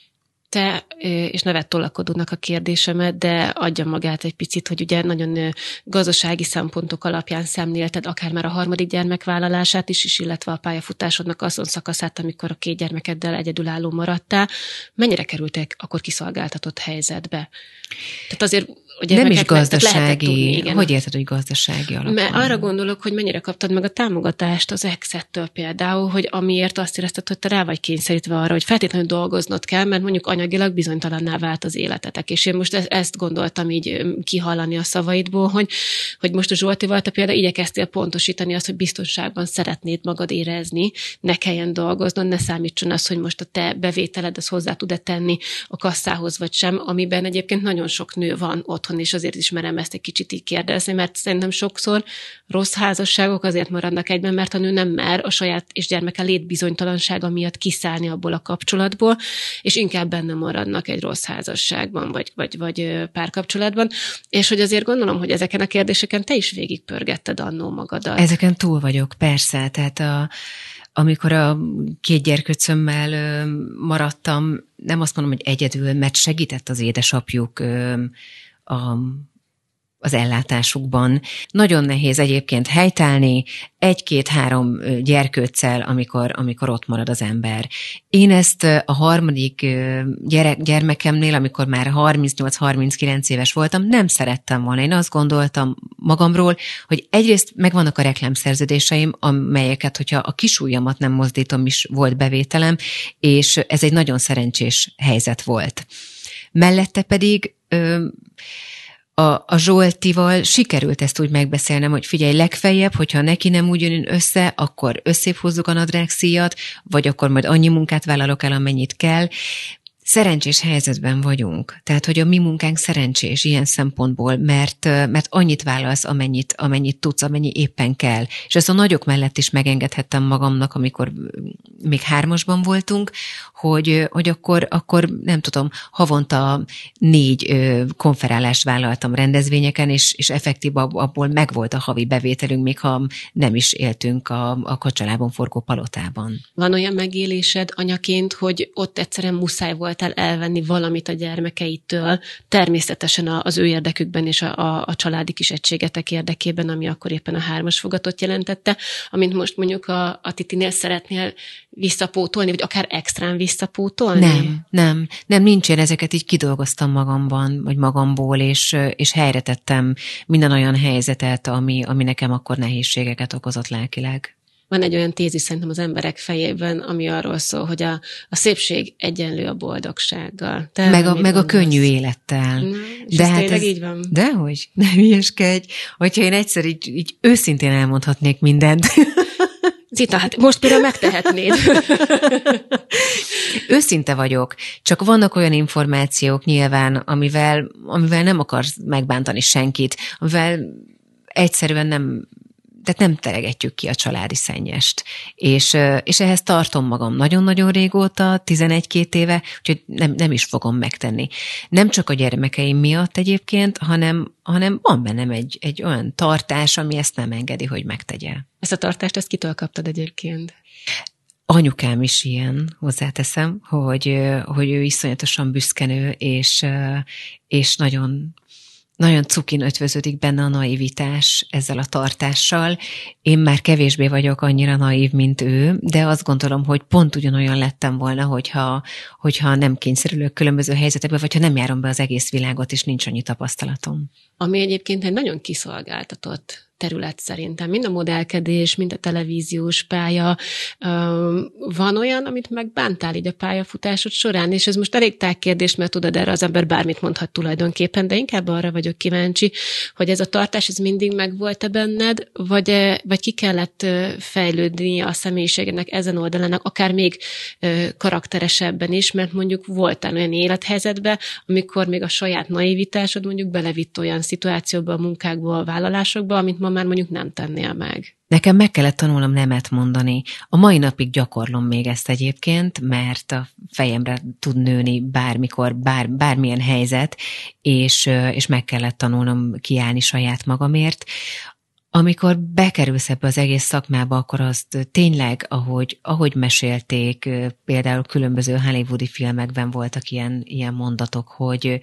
te, és nevet tolakodónak a kérdésemet, de adja magát egy picit, hogy ugye nagyon gazdasági szempontok alapján szemlélted akár már a harmadik gyermek vállalását is, is illetve a pályafutásodnak azon szakaszát, amikor a két gyermekeddel egyedülálló maradtál. Mennyire kerültek akkor kiszolgáltatott helyzetbe? Tehát azért hogy Nem is gazdasági. Tudni, igen. Hogy érted, hogy gazdasági alapon? Mert arra gondolok, hogy mennyire kaptad meg a támogatást az exettől például, hogy amiért azt érezted, hogy te rá vagy kényszerítve arra, hogy feltétlenül dolgoznod kell, mert mondjuk anyagilag bizonytalanná vált az életetek. És én most e- ezt gondoltam így kihallani a szavaidból, hogy, hogy most a Zsoltival te például igyekeztél pontosítani azt, hogy biztonságban szeretnéd magad érezni, ne kelljen dolgoznod, ne számítson az, hogy most a te bevételed az hozzá tud-e tenni a kasszához vagy sem, amiben egyébként nagyon sok nő van ott otthon is azért is merem ezt egy kicsit így kérdezni, mert szerintem sokszor rossz házasságok azért maradnak egyben, mert a nő nem mer a saját és gyermeke létbizonytalansága miatt kiszállni abból a kapcsolatból, és inkább benne maradnak egy rossz házasságban, vagy, vagy, vagy párkapcsolatban, és hogy azért gondolom, hogy ezeken a kérdéseken te is végigpörgetted annó magadat. Ezeken túl vagyok, persze, tehát a, amikor a két gyerkőcömmel maradtam, nem azt mondom, hogy egyedül, mert segített az édesapjuk a, az ellátásukban. Nagyon nehéz egyébként helytállni egy-két-három gyerkőccel, amikor, amikor ott marad az ember. Én ezt a harmadik gyerek, gyermekemnél, amikor már 38-39 éves voltam, nem szerettem volna. Én azt gondoltam magamról, hogy egyrészt megvannak a reklámszerződéseim, amelyeket, hogyha a ujjamat nem mozdítom, is volt bevételem, és ez egy nagyon szerencsés helyzet volt. Mellette pedig ö, a, a Zsoltival sikerült ezt úgy megbeszélnem, hogy figyelj, legfeljebb, hogyha neki nem úgy jön össze, akkor összép a nadrág szíjat, vagy akkor majd annyi munkát vállalok el, amennyit kell, szerencsés helyzetben vagyunk. Tehát, hogy a mi munkánk szerencsés ilyen szempontból, mert, mert annyit válasz, amennyit, amennyit tudsz, amennyi éppen kell. És ezt a nagyok mellett is megengedhettem magamnak, amikor még hármasban voltunk, hogy, hogy akkor, akkor nem tudom, havonta négy konferálást vállaltam rendezvényeken, és, és effektív abból megvolt a havi bevételünk, még ha nem is éltünk a, a kacsalában forgó palotában. Van olyan megélésed anyaként, hogy ott egyszerűen muszáj volt próbáltál elvenni valamit a gyermekeitől, természetesen az ő érdekükben és a, a, a családi kis egységetek érdekében, ami akkor éppen a hármas fogatot jelentette, amint most mondjuk a, a Titinél szeretnél visszapótolni, vagy akár extrán visszapótolni? Nem, nem, nem, nincs én ezeket így kidolgoztam magamban, vagy magamból, és, és helyre tettem minden olyan helyzetet, ami, ami nekem akkor nehézségeket okozott lelkileg van egy olyan tézis szerintem az emberek fejében, ami arról szól, hogy a, a szépség egyenlő a boldogsággal. Te meg a, meg a könnyű élettel. Na, és de ez hát ez, így van. Dehogy, <laughs> nem hülyeskedj. Hogyha én egyszer így, így őszintén elmondhatnék mindent. <laughs> Cita, hát most például megtehetnéd. <laughs> Őszinte vagyok, csak vannak olyan információk nyilván, amivel, amivel nem akarsz megbántani senkit, amivel egyszerűen nem tehát nem teregetjük ki a családi szennyest. És, és ehhez tartom magam nagyon-nagyon régóta, 11-2 éve, úgyhogy nem, nem is fogom megtenni. Nem csak a gyermekeim miatt egyébként, hanem, hanem van bennem egy, egy olyan tartás, ami ezt nem engedi, hogy megtegye. Ezt a tartást, ezt kitől kaptad egyébként? anyukám is ilyen, hozzáteszem, hogy, hogy ő iszonyatosan büszkenő, és, és nagyon nagyon cukin ötvöződik benne a naivitás ezzel a tartással. Én már kevésbé vagyok annyira naív, mint ő, de azt gondolom, hogy pont ugyanolyan lettem volna, hogyha, hogyha nem kényszerülök különböző helyzetekbe, vagy ha nem járom be az egész világot, és nincs annyi tapasztalatom. Ami egyébként egy nagyon kiszolgáltatott terület szerintem. Mind a modellkedés, mind a televíziós pálya. Van olyan, amit megbántál így a pályafutásod során, és ez most elég tág kérdés, mert tudod, erre az ember bármit mondhat tulajdonképpen, de inkább arra vagyok kíváncsi, hogy ez a tartás, ez mindig megvolt-e benned, vagy, vagy ki kellett fejlődni a személyiségednek ezen oldalának, akár még karakteresebben is, mert mondjuk voltál olyan élethelyzetben, amikor még a saját naivitásod mondjuk belevitt olyan szituációba, a munkákba, a vállalásokba, amit ma pillanatban már mondjuk nem tennél meg. Nekem meg kellett tanulnom nemet mondani. A mai napig gyakorlom még ezt egyébként, mert a fejemre tud nőni bármikor, bár, bármilyen helyzet, és, és meg kellett tanulnom kiállni saját magamért. Amikor bekerülsz ebbe az egész szakmába, akkor azt tényleg, ahogy, ahogy mesélték, például különböző hollywoodi filmekben voltak ilyen, ilyen mondatok, hogy,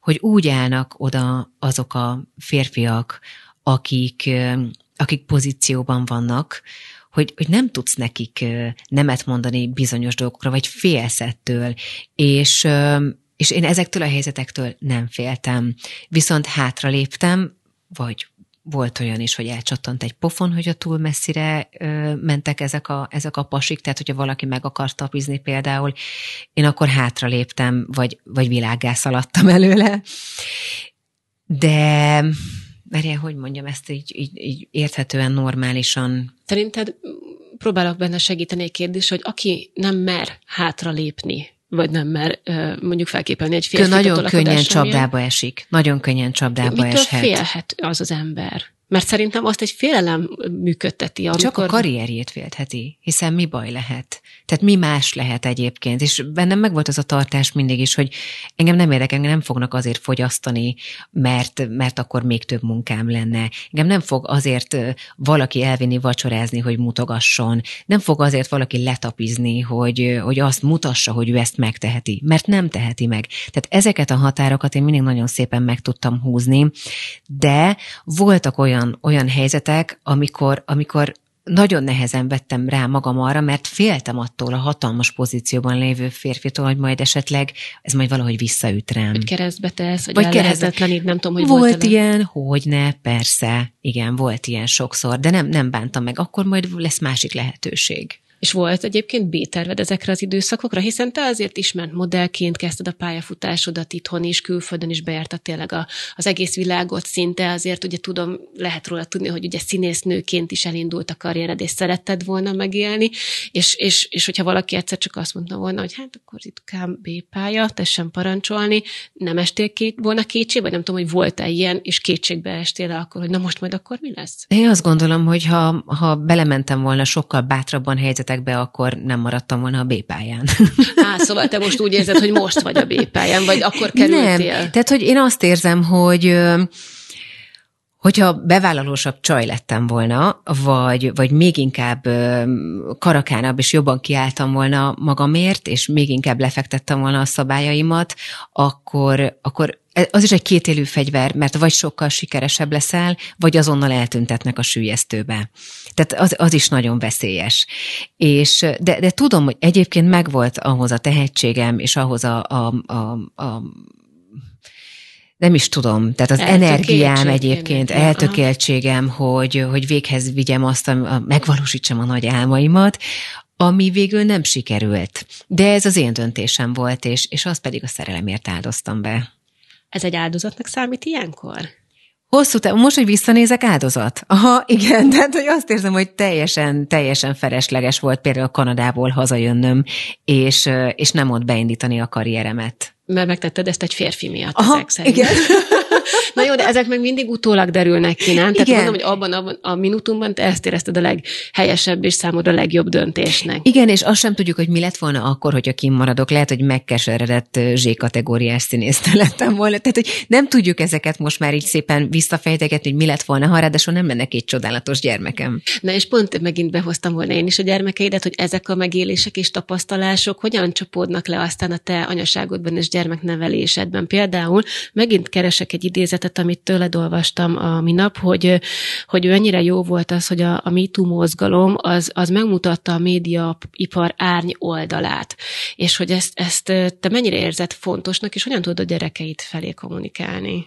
hogy úgy állnak oda azok a férfiak, akik, akik pozícióban vannak, hogy, hogy nem tudsz nekik nemet mondani bizonyos dolgokra, vagy félsz ettől, és, és én ezektől a helyzetektől nem féltem. Viszont hátraléptem, vagy volt olyan is, hogy elcsattant egy pofon, hogy a túl messzire ö, mentek ezek a, ezek a pasik, tehát hogyha valaki meg akart tapizni például, én akkor hátra léptem, vagy, vagy világgá szaladtam <laughs> előle. De Merje, hogy mondjam ezt így, így, így érthetően, normálisan? Szerinted próbálok benne segíteni egy kérdés, hogy aki nem mer hátra lépni, vagy nem mer mondjuk felképelni egy férfi. Nagyon könnyen csapdába esik. Nagyon könnyen csapdába Mitől eshet. félhet az az ember? Mert szerintem azt egy félelem működteti. Amikor... Csak a karrierjét féltheti, hiszen mi baj lehet? Tehát mi más lehet egyébként? És bennem megvolt az a tartás mindig is, hogy engem nem érdekel, engem nem fognak azért fogyasztani, mert, mert akkor még több munkám lenne. Engem nem fog azért valaki elvinni vacsorázni, hogy mutogasson. Nem fog azért valaki letapizni, hogy, hogy azt mutassa, hogy ő ezt megteheti. Mert nem teheti meg. Tehát ezeket a határokat én mindig nagyon szépen meg tudtam húzni, de voltak olyan olyan, olyan helyzetek, amikor, amikor nagyon nehezen vettem rá magam arra, mert féltem attól a hatalmas pozícióban lévő férfitól, hogy majd esetleg ez majd valahogy visszaüt rám. Hogy keresztbe tesz, vagy, vagy keresztetlen, így nem tudom, hogy volt, volt ilyen, hogy ne, persze, igen, volt ilyen sokszor, de nem, nem bántam meg, akkor majd lesz másik lehetőség. És volt egyébként B-terved ezekre az időszakokra, hiszen te azért ismert modellként kezdted a pályafutásodat itthon is, külföldön is bejártad tényleg a, az egész világot szinte, azért ugye tudom, lehet róla tudni, hogy ugye színésznőként is elindult a karriered, és szeretted volna megélni, és, és, és hogyha valaki egyszer csak azt mondta volna, hogy hát akkor itt B pálya, tessen parancsolni, nem estél két, volna kétség, vagy nem tudom, hogy volt-e ilyen, és kétségbe estél -e akkor, hogy na most majd akkor mi lesz? Én azt gondolom, hogy ha, ha belementem volna sokkal bátrabban helyzetek léptek be, akkor nem maradtam volna a B-pályán. Á, szóval te most úgy érzed, hogy most vagy a B-pályán, vagy akkor kerültél? Nem, tehát hogy én azt érzem, hogy Hogyha bevállalósabb csaj lettem volna, vagy, vagy még inkább karakánabb, és jobban kiálltam volna magamért, és még inkább lefektettem volna a szabályaimat, akkor, akkor az is egy kétélű fegyver, mert vagy sokkal sikeresebb leszel, vagy azonnal eltüntetnek a sűjesztőbe. Tehát az, az is nagyon veszélyes. És, de, de tudom, hogy egyébként megvolt ahhoz a tehetségem, és ahhoz a, a, a, a nem is tudom, tehát az energiám egyébként, eltökéltségem, hogy, hogy véghez vigyem azt, a, megvalósítsam a nagy álmaimat, ami végül nem sikerült. De ez az én döntésem volt, és, és azt pedig a szerelemért áldoztam be. Ez egy áldozatnak számít ilyenkor? Hosszú te, most, hogy visszanézek, áldozat. Aha, igen, tehát hogy azt érzem, hogy teljesen, teljesen felesleges volt például Kanadából hazajönnöm, és, és nem ott beindítani a karrieremet mert megtetted ezt egy férfi miatt Aha, ezek szerint. Igen. <laughs> Na jó, de ezek meg mindig utólag derülnek ki, nem? Tehát igen. mondom, hogy abban, abban a minutumban te ezt érezted a leghelyesebb és számodra a legjobb döntésnek. Igen, és azt sem tudjuk, hogy mi lett volna akkor, hogyha kimaradok. Lehet, hogy megkeseredett Z-kategóriás színésztő lettem volna. Tehát, hogy nem tudjuk ezeket most már így szépen visszafejtegetni, hogy mi lett volna, ha ráadásul nem lenne két csodálatos gyermekem. Na és pont megint behoztam volna én is a gyermekeidet, hogy ezek a megélések és tapasztalások hogyan csapódnak le aztán a te anyaságodban és gyermeknevelésedben. Például megint keresek egy idézetet, amit tőled olvastam a minap, hogy, hogy mennyire jó volt az, hogy a, a MeToo mozgalom az, az megmutatta a médiaipar árny oldalát, és hogy ezt, ezt te mennyire érzed fontosnak, és hogyan tudod a gyerekeit felé kommunikálni?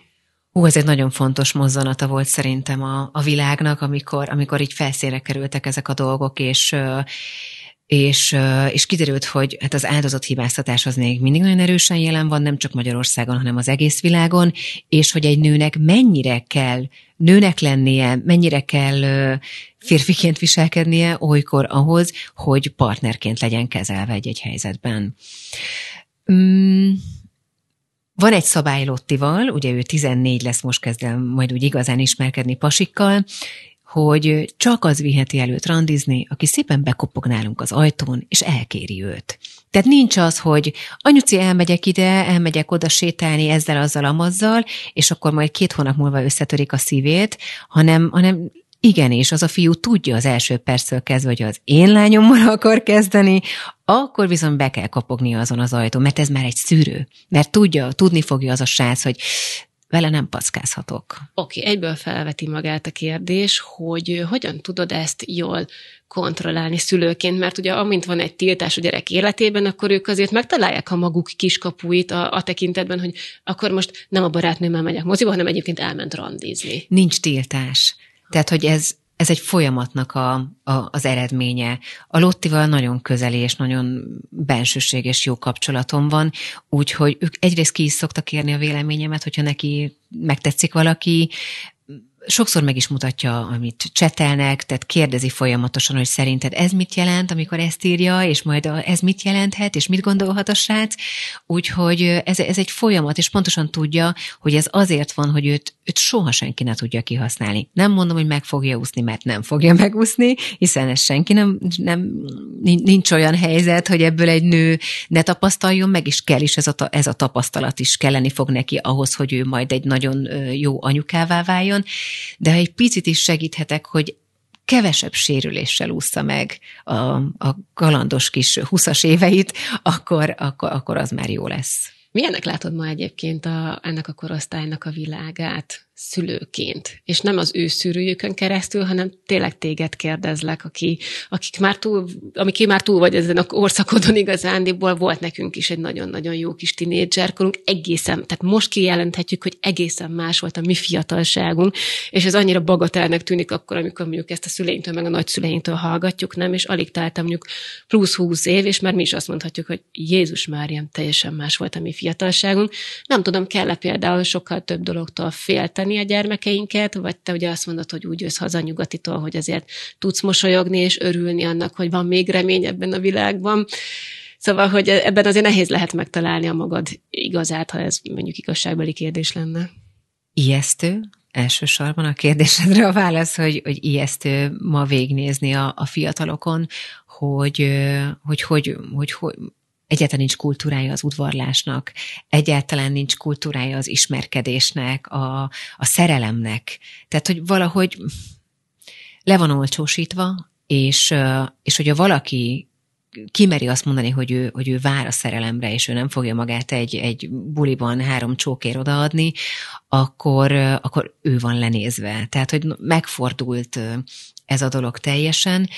Hú, ez egy nagyon fontos mozzanata volt szerintem a, a világnak, amikor, amikor így felszínre kerültek ezek a dolgok, és, és, és kiderült, hogy hát az áldozat hibáztatás az még mindig nagyon erősen jelen van, nem csak Magyarországon, hanem az egész világon, és hogy egy nőnek mennyire kell nőnek lennie, mennyire kell férfiként viselkednie olykor ahhoz, hogy partnerként legyen kezelve egy-egy helyzetben. Mm. Van egy szabály Lottival, ugye ő 14 lesz, most kezdem, majd úgy igazán ismerkedni pasikkal, hogy csak az viheti előtt randizni, aki szépen bekopog nálunk az ajtón, és elkéri őt. Tehát nincs az, hogy anyuci elmegyek ide, elmegyek oda sétálni ezzel, azzal, amazzal, és akkor majd két hónap múlva összetörik a szívét, hanem, hanem igen, és az a fiú tudja az első perccel kezdve, hogy az én lányommal <laughs> akar kezdeni, akkor viszont be kell kopognia azon az ajtón, mert ez már egy szűrő. Mert tudja, tudni fogja az a srác, hogy vele nem packázhatok. Oké, okay, egyből felveti magát a kérdés, hogy hogyan tudod ezt jól kontrollálni szülőként, mert ugye amint van egy tiltás a gyerek életében, akkor ők azért megtalálják a maguk kiskapuit a, a tekintetben, hogy akkor most nem a barátnőmmel megyek moziba, hanem egyébként elment randizni. Nincs tiltás. Tehát, hogy ez ez egy folyamatnak a, a, az eredménye. A Lottival nagyon közeli és nagyon bensőséges jó kapcsolatom van, úgyhogy ők egyrészt ki is szoktak kérni a véleményemet, hogyha neki megtetszik valaki, sokszor meg is mutatja, amit csetelnek, tehát kérdezi folyamatosan, hogy szerinted ez mit jelent, amikor ezt írja, és majd ez mit jelenthet, és mit gondolhat a srác. Úgyhogy ez, ez egy folyamat, és pontosan tudja, hogy ez azért van, hogy őt, őt soha senki ne tudja kihasználni. Nem mondom, hogy meg fogja úszni, mert nem fogja <laughs> megúszni, hiszen ez senki nem, nem nincs olyan helyzet, hogy ebből egy nő ne tapasztaljon meg, is kell is ez a, ez a tapasztalat is kelleni fog neki ahhoz, hogy ő majd egy nagyon jó anyukává váljon, de ha egy picit is segíthetek, hogy kevesebb sérüléssel úszta meg a, a galandos kis 20 éveit, akkor, akkor, akkor az már jó lesz. Milyennek látod ma egyébként a, ennek a korosztálynak a világát? szülőként, és nem az ő szűrőjükön keresztül, hanem tényleg téged kérdezlek, aki, akik már túl, amiké már túl vagy ezen a korszakodon igazándiból, volt nekünk is egy nagyon-nagyon jó kis tinédzserkorunk, egészen, tehát most kijelenthetjük, hogy egészen más volt a mi fiatalságunk, és ez annyira bagatelnek tűnik akkor, amikor mondjuk ezt a szüleinktől, meg a nagyszüleinktől hallgatjuk, nem, és alig teltem mondjuk plusz húsz év, és már mi is azt mondhatjuk, hogy Jézus Máriam, teljesen más volt a mi fiatalságunk. Nem tudom, kell-e például sokkal több dologtól félteni, nevelni a gyermekeinket, vagy te ugye azt mondod, hogy úgy jössz haza nyugatitól, hogy azért tudsz mosolyogni és örülni annak, hogy van még remény ebben a világban. Szóval, hogy ebben azért nehéz lehet megtalálni a magad igazát, ha ez mondjuk igazságbeli kérdés lenne. Ijesztő, elsősorban a kérdésedre a válasz, hogy, hogy ijesztő ma végnézni a, a fiatalokon, hogy hogy, hogy, hogy, hogy egyáltalán nincs kultúrája az udvarlásnak, egyáltalán nincs kultúrája az ismerkedésnek, a, a szerelemnek. Tehát, hogy valahogy le van olcsósítva, és, és hogyha valaki kimeri azt mondani, hogy ő, hogy ő vár a szerelemre, és ő nem fogja magát egy, egy buliban három csókér odaadni, akkor, akkor ő van lenézve. Tehát, hogy megfordult ez a dolog teljesen.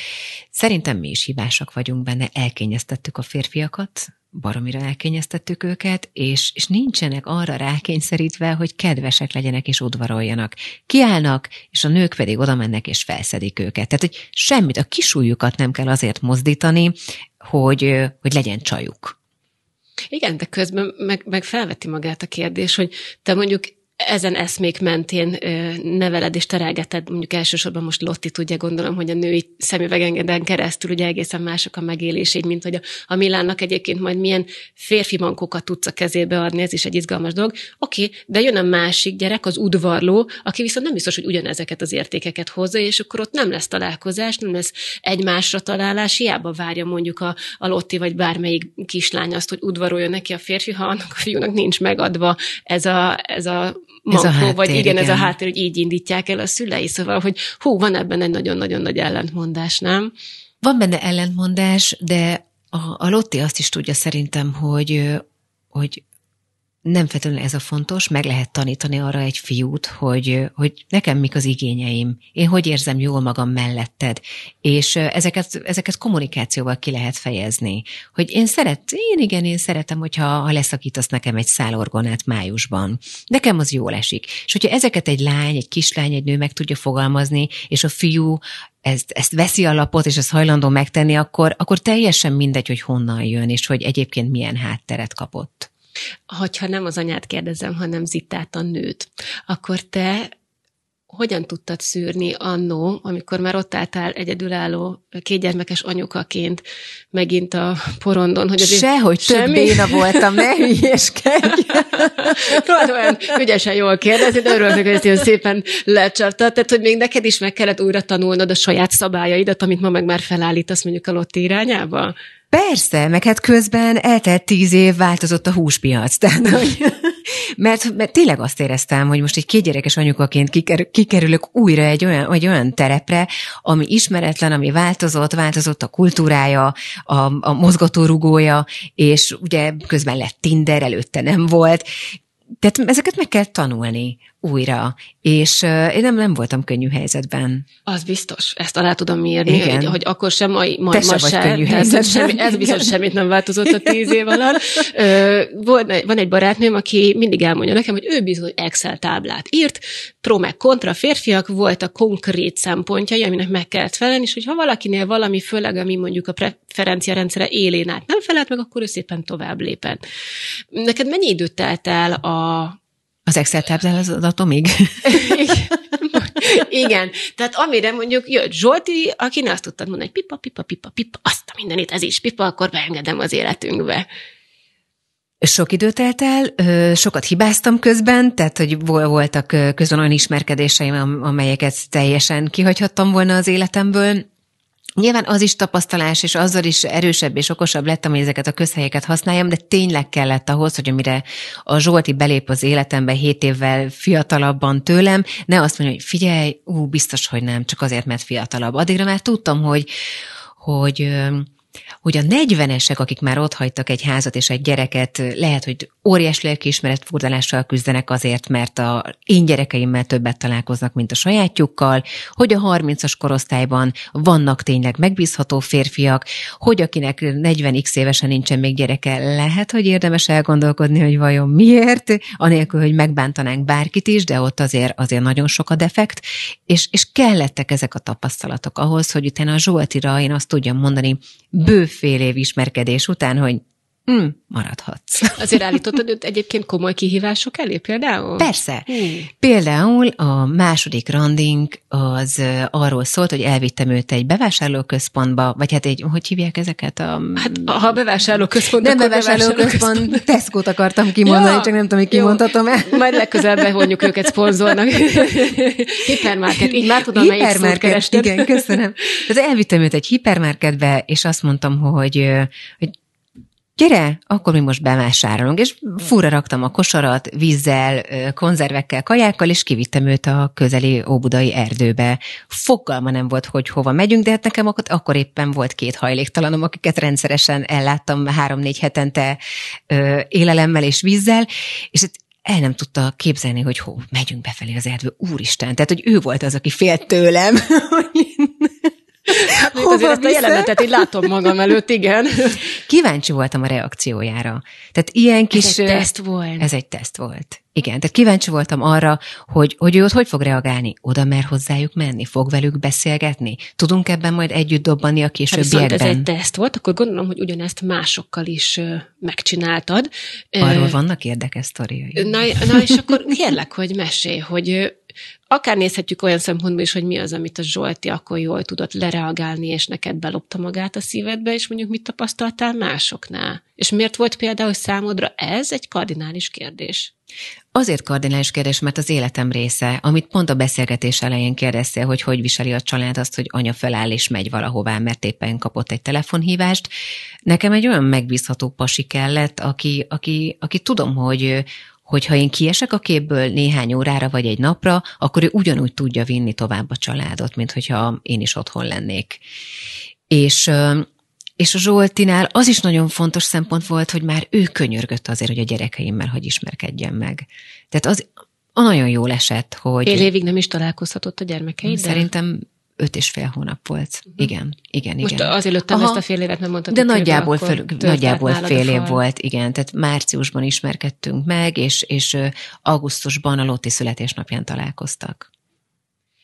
Szerintem mi is hibásak vagyunk benne, elkényeztettük a férfiakat, baromira elkényeztettük őket, és, és nincsenek arra rákényszerítve, hogy kedvesek legyenek és udvaroljanak. Kiállnak, és a nők pedig oda mennek és felszedik őket. Tehát, hogy semmit, a kisújjukat nem kell azért mozdítani, hogy, hogy legyen csajuk. Igen, de közben meg, meg felveti magát a kérdés, hogy te mondjuk ezen eszmék mentén neveled és terelgeted, mondjuk elsősorban most Lotti tudja, gondolom, hogy a női szemüvegengeden keresztül ugye egészen mások a megélését, mint hogy a, a Milánnak egyébként majd milyen férfi mankókat tudsz a kezébe adni, ez is egy izgalmas dolog. Oké, okay, de jön a másik gyerek, az udvarló, aki viszont nem biztos, hogy ugyanezeket az értékeket hozza, és akkor ott nem lesz találkozás, nem lesz egymásra találás, hiába várja mondjuk a, a Lotti vagy bármelyik kislány azt, hogy udvaroljon neki a férfi, ha annak a fiúnak nincs megadva ez a, ez a mankó, ez a háttér, vagy igen, igen, ez a háttér, hogy így indítják el a szülei. Szóval, hogy hú, van ebben egy nagyon-nagyon nagy ellentmondás, nem? Van benne ellentmondás, de a, a Lotti azt is tudja szerintem, hogy hogy nem feltétlenül ez a fontos, meg lehet tanítani arra egy fiút, hogy, hogy nekem mik az igényeim, én hogy érzem jól magam melletted, és ezeket, ezeket kommunikációval ki lehet fejezni, hogy én szeret, én igen, én szeretem, hogyha ha leszakítasz nekem egy szálorgonát májusban, nekem az jól esik, és hogyha ezeket egy lány, egy kislány, egy nő meg tudja fogalmazni, és a fiú ezt, ezt veszi a lapot, és ezt hajlandó megtenni, akkor, akkor teljesen mindegy, hogy honnan jön, és hogy egyébként milyen hátteret kapott hogyha nem az anyát kérdezem, hanem Zittát a nőt, akkor te hogyan tudtad szűrni annó, amikor már ott álltál egyedülálló kétgyermekes anyukaként megint a porondon, hogy azért Sehogy semmi... több béna voltam, ne <laughs> hülyeskedj! Tudod, olyan ügyesen jól kérdezni, de örülök, hogy ezt ilyen szépen lecsaptad, tehát hogy még neked is meg kellett újra tanulnod a saját szabályaidat, amit ma meg már felállítasz mondjuk a Lotti irányába? Persze, meg hát közben eltelt tíz év, változott a húspiac. <laughs> Tehát, hogy, mert, mert tényleg azt éreztem, hogy most egy kétgyerekes anyukaként kikerülök újra egy olyan, egy olyan terepre, ami ismeretlen, ami változott, változott a kultúrája, a, a mozgatórugója, és ugye közben lett Tinder, előtte nem volt. Tehát ezeket meg kell tanulni újra, és uh, én nem, nem voltam könnyű helyzetben. Az biztos, ezt alá tudom írni, Igen. Hogy, hogy akkor sem, majd ma, ma sem se, könnyű helyzetben. Semmi, ez biztos semmit nem változott a tíz év alatt. Uh, van egy barátnőm, aki mindig elmondja nekem, hogy ő bizony Excel táblát írt, pro meg kontra férfiak volt a konkrét szempontjai, aminek meg kellett felelni, és hogyha valakinél valami, főleg ami mondjuk a preferencia rendszere élén át nem felelt meg, akkor ő szépen tovább lépett. Neked mennyi időt telt el a az Excel táblázatomig? <laughs> Igen. Tehát amire mondjuk jött Zsolti, aki azt tudtad mondani, hogy pipa, pipa, pipa, pipa, azt a mindenit, ez is pipa, akkor beengedem az életünkbe. Sok időt telt el, sokat hibáztam közben, tehát hogy voltak közben olyan ismerkedéseim, amelyeket teljesen kihagyhattam volna az életemből, Nyilván az is tapasztalás, és azzal is erősebb és okosabb lettem, hogy ezeket a közhelyeket használjam, de tényleg kellett ahhoz, hogy amire a Zsolti belép az életembe 7 évvel fiatalabban tőlem, ne azt mondja, hogy figyelj, ú, biztos, hogy nem, csak azért, mert fiatalabb. Addigra már tudtam, hogy, hogy hogy a 40-esek, akik már ott hagytak egy házat és egy gyereket, lehet, hogy óriás lelkiismeret furdalással küzdenek azért, mert a én gyerekeimmel többet találkoznak, mint a sajátjukkal, hogy a 30-as korosztályban vannak tényleg megbízható férfiak, hogy akinek 40x évesen nincsen még gyereke, lehet, hogy érdemes elgondolkodni, hogy vajon miért, anélkül, hogy megbántanánk bárkit is, de ott azért, azért nagyon sok a defekt, és, és kellettek ezek a tapasztalatok ahhoz, hogy utána a Zsoltira én azt tudjam mondani, bőfél év ismerkedés után, hogy Mm, maradhatsz. <laughs> Azért állítottad őt egyébként komoly kihívások elé például? Persze. Mm. Például a második randink az arról szólt, hogy elvittem őt egy bevásárlóközpontba, vagy hát egy, hogy hívják ezeket a... Hát ha a bevásárlóközpont, Nem bevásárlóközpont, bevásárló Tesco-t akartam kimondani, ja, csak nem tudom, hogy kimondhatom el. Majd legközelebb bevonjuk őket szponzornak. <laughs> hipermarket, így már tudom, melyik Hipermarket, igen, köszönöm. Tehát elvittem őt egy hipermarketbe, és azt mondtam, hogy, hogy gyere, akkor mi most bevásárolunk. És fura raktam a kosarat, vízzel, konzervekkel, kajákkal, és kivittem őt a közeli óbudai erdőbe. Fogalma nem volt, hogy hova megyünk, de hát nekem akkor, akkor éppen volt két hajléktalanom, akiket rendszeresen elláttam három-négy hetente élelemmel és vízzel, és hát el nem tudta képzelni, hogy hó, megyünk befelé az erdő, úristen, tehát, hogy ő volt az, aki félt tőlem, <laughs> hogy én Hát azért ezt a jelenetet így látom magam előtt, igen. Kíváncsi voltam a reakciójára. Tehát ilyen kis... Ez egy teszt volt. Ez egy teszt volt. Igen, tehát kíváncsi voltam arra, hogy, hogy ő ott hogy fog reagálni. Oda mer hozzájuk menni? Fog velük beszélgetni? Tudunk ebben majd együtt dobbanni a hát későbbiekben? Hát ez egy teszt volt, akkor gondolom, hogy ugyanezt másokkal is megcsináltad. Arról vannak érdekes sztoriai. Na, na és akkor kérlek, hogy mesélj, hogy akár nézhetjük olyan szempontból is, hogy mi az, amit a Zsolti akkor jól tudott lereagálni, és neked belopta magát a szívedbe, és mondjuk mit tapasztaltál másoknál. És miért volt például számodra ez egy kardinális kérdés? Azért kardinális kérdés, mert az életem része, amit pont a beszélgetés elején kérdeztél, hogy hogy viseli a család azt, hogy anya feláll és megy valahová, mert éppen kapott egy telefonhívást. Nekem egy olyan megbízható pasi kellett, aki, aki, aki tudom, hogy, hogy ha én kiesek a képből néhány órára vagy egy napra, akkor ő ugyanúgy tudja vinni tovább a családot, mint hogyha én is otthon lennék. És és a Zsoltinál az is nagyon fontos szempont volt, hogy már ő könyörgött azért, hogy a gyerekeimmel hogy ismerkedjen meg. Tehát az nagyon jól esett, hogy... Fél évig nem is találkozhatott a gyermekeiddel? Szerintem öt és fél hónap volt. Uh-huh. Igen, igen, Most igen. Most azért Aha, ezt a fél évet, nem mondtad. De nagyjából, fél nagyjából fél év volt, igen. Tehát márciusban ismerkedtünk meg, és, és augusztusban a Lotti születésnapján találkoztak.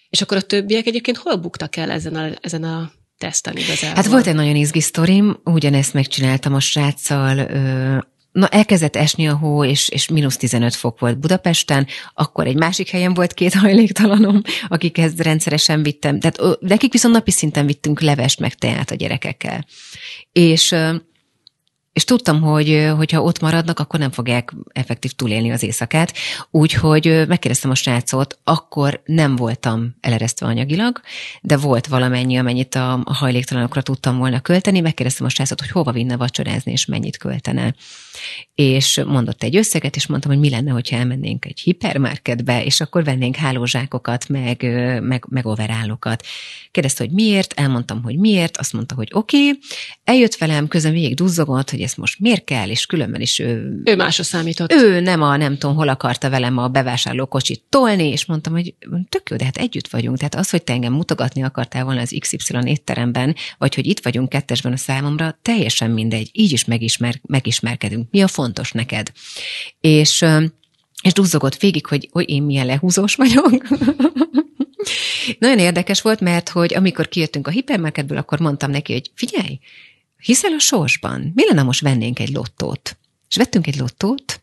És akkor a többiek egyébként hol buktak el ezen a, ezen a teszten igazából? Hát volt egy nagyon izgi sztorim, ugyanezt megcsináltam a sráccal, na elkezdett esni a hó, és, és mínusz 15 fok volt Budapesten, akkor egy másik helyen volt két hajléktalanom, akikhez rendszeresen vittem, tehát ö, nekik viszont napi szinten vittünk levest meg teát a gyerekekkel. És ö, és tudtam, hogy ha ott maradnak, akkor nem fogják effektív túlélni az éjszakát. Úgyhogy megkérdeztem a srácot, akkor nem voltam eleresztve anyagilag, de volt valamennyi, amennyit a hajléktalanokra tudtam volna költeni. Megkérdeztem a srácot, hogy hova vinne vacsorázni, és mennyit költene és mondott egy összeget, és mondtam, hogy mi lenne, hogyha elmennénk egy hipermarketbe, és akkor vennénk hálózsákokat, meg, meg, meg overállokat. Kérdezte, hogy miért, elmondtam, hogy miért, azt mondta, hogy oké, okay. eljött velem, közben végig duzzogott, hogy ezt most miért kell, és különben is ő... Ő másra számított. Ő nem a nem tudom, hol akarta velem a bevásárlókocsit tolni, és mondtam, hogy tök jó, de hát együtt vagyunk. Tehát az, hogy te engem mutogatni akartál volna az XY étteremben, vagy hogy itt vagyunk kettesben a számomra, teljesen mindegy. Így is megismer, megismerkedünk mi a fontos neked. És, és duzzogott végig, hogy, hogy én milyen lehúzós vagyok. <laughs> Nagyon érdekes volt, mert hogy amikor kijöttünk a hipermarketből, akkor mondtam neki, hogy figyelj, hiszel a sorsban? Mi lenne, most vennénk egy lottót? És vettünk egy lottót,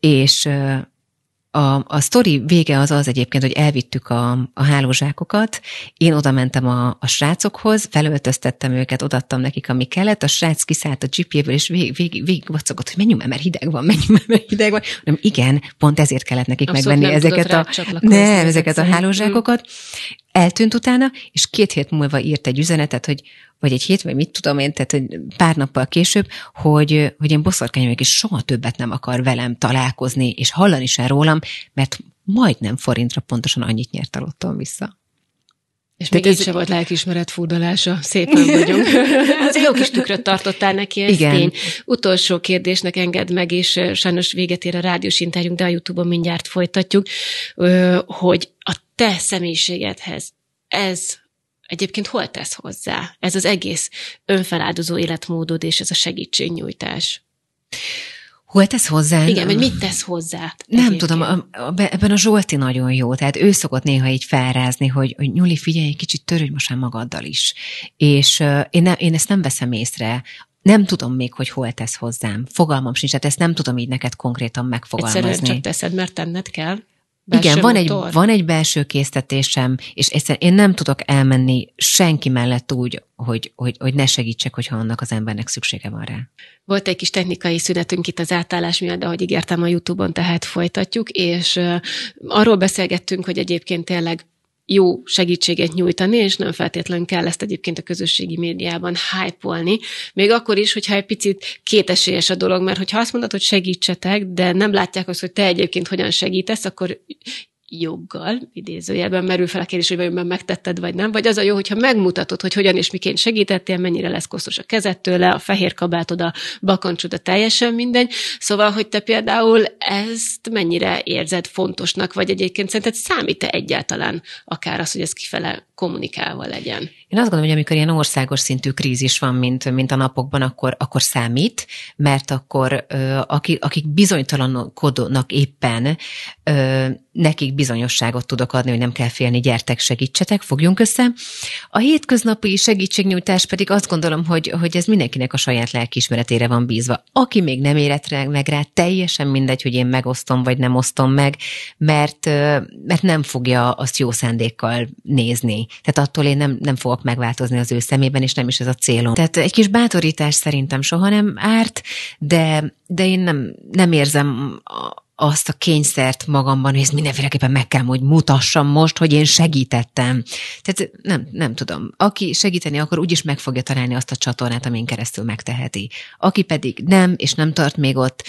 és a, a sztori vége az az egyébként, hogy elvittük a, a hálózsákokat, én oda mentem a, a srácokhoz, felöltöztettem őket, odaadtam nekik, ami kellett, a srác kiszállt a GP-ből, és végig vég, vég vacogott, hogy menjünk, mert hideg van, menjünk, mert hideg van. Nem, igen, pont ezért kellett nekik Abszolút megvenni ezeket a, nem, ezeket a hálózsákokat. Eltűnt utána, és két hét múlva írt egy üzenetet, hogy vagy egy hét, vagy mit tudom én, tehát egy pár nappal később, hogy, hogy én boszorkány vagyok, és soha többet nem akar velem találkozni, és hallani sem rólam, mert majdnem forintra pontosan annyit nyert alottam vissza. És még ez... se volt lelkismeret furdalása. Szépen vagyunk. <laughs> az jó kis tükröt tartottál neki, ez Igen. tény. Utolsó kérdésnek enged meg, és sajnos véget ér a rádiós interjúnk, de a Youtube-on mindjárt folytatjuk, hogy a te személyiségedhez ez egyébként hol tesz hozzá ez az egész önfeláldozó életmódod és ez a segítségnyújtás? Hol tesz hozzá? Igen, vagy mit tesz hozzá? Nem egyébként? tudom, a, a, ebben a Zsolti nagyon jó, tehát ő szokott néha így felrázni, hogy, hogy Nyuli, figyelj, egy kicsit törődj most már magaddal is. És uh, én, ne, én ezt nem veszem észre, nem tudom még, hogy hol tesz hozzám. Fogalmam sincs, tehát ezt nem tudom így neked konkrétan megfogalmazni. Egyszerűen csak teszed, mert tenned kell. Belső Igen, van egy, van egy belső késztetésem, és egyszerűen én nem tudok elmenni senki mellett úgy, hogy, hogy, hogy ne segítsek, hogyha annak az embernek szüksége van rá. Volt egy kis technikai szünetünk itt az átállás miatt, de ahogy ígértem a YouTube-on, tehát folytatjuk, és arról beszélgettünk, hogy egyébként tényleg jó segítséget nyújtani, és nem feltétlenül kell ezt egyébként a közösségi médiában hype Még akkor is, hogyha egy picit kétesélyes a dolog, mert hogyha azt mondod, hogy segítsetek, de nem látják azt, hogy te egyébként hogyan segítesz, akkor joggal, idézőjelben merül fel a kérdés, hogy vajon megtetted, vagy nem, vagy az a jó, hogyha megmutatod, hogy hogyan és miként segítettél, mennyire lesz koszos a kezed tőle, a fehér kabátod, a bakancsod, a teljesen mindegy. Szóval, hogy te például ezt mennyire érzed fontosnak, vagy egyébként szerinted számít-e egyáltalán akár az, hogy ez kifele kommunikálva legyen. Én azt gondolom, hogy amikor ilyen országos szintű krízis van, mint, mint a napokban, akkor, akkor számít, mert akkor akik, akik bizonytalankodnak éppen, nekik bizonyosságot tudok adni, hogy nem kell félni, gyertek, segítsetek, fogjunk össze. A hétköznapi segítségnyújtás pedig azt gondolom, hogy, hogy ez mindenkinek a saját lelkiismeretére van bízva. Aki még nem érett meg rá, teljesen mindegy, hogy én megosztom, vagy nem osztom meg, mert, mert nem fogja azt jó szándékkal nézni tehát attól én nem, nem fogok megváltozni az ő szemében, és nem is ez a célom. Tehát egy kis bátorítás szerintem soha nem árt, de, de én nem, nem érzem a, azt a kényszert magamban, hogy ez mindenféleképpen meg kell, hogy mutassam most, hogy én segítettem. Tehát nem, nem tudom. Aki segíteni akar, úgyis meg fogja találni azt a csatornát, amin keresztül megteheti. Aki pedig nem, és nem tart még ott,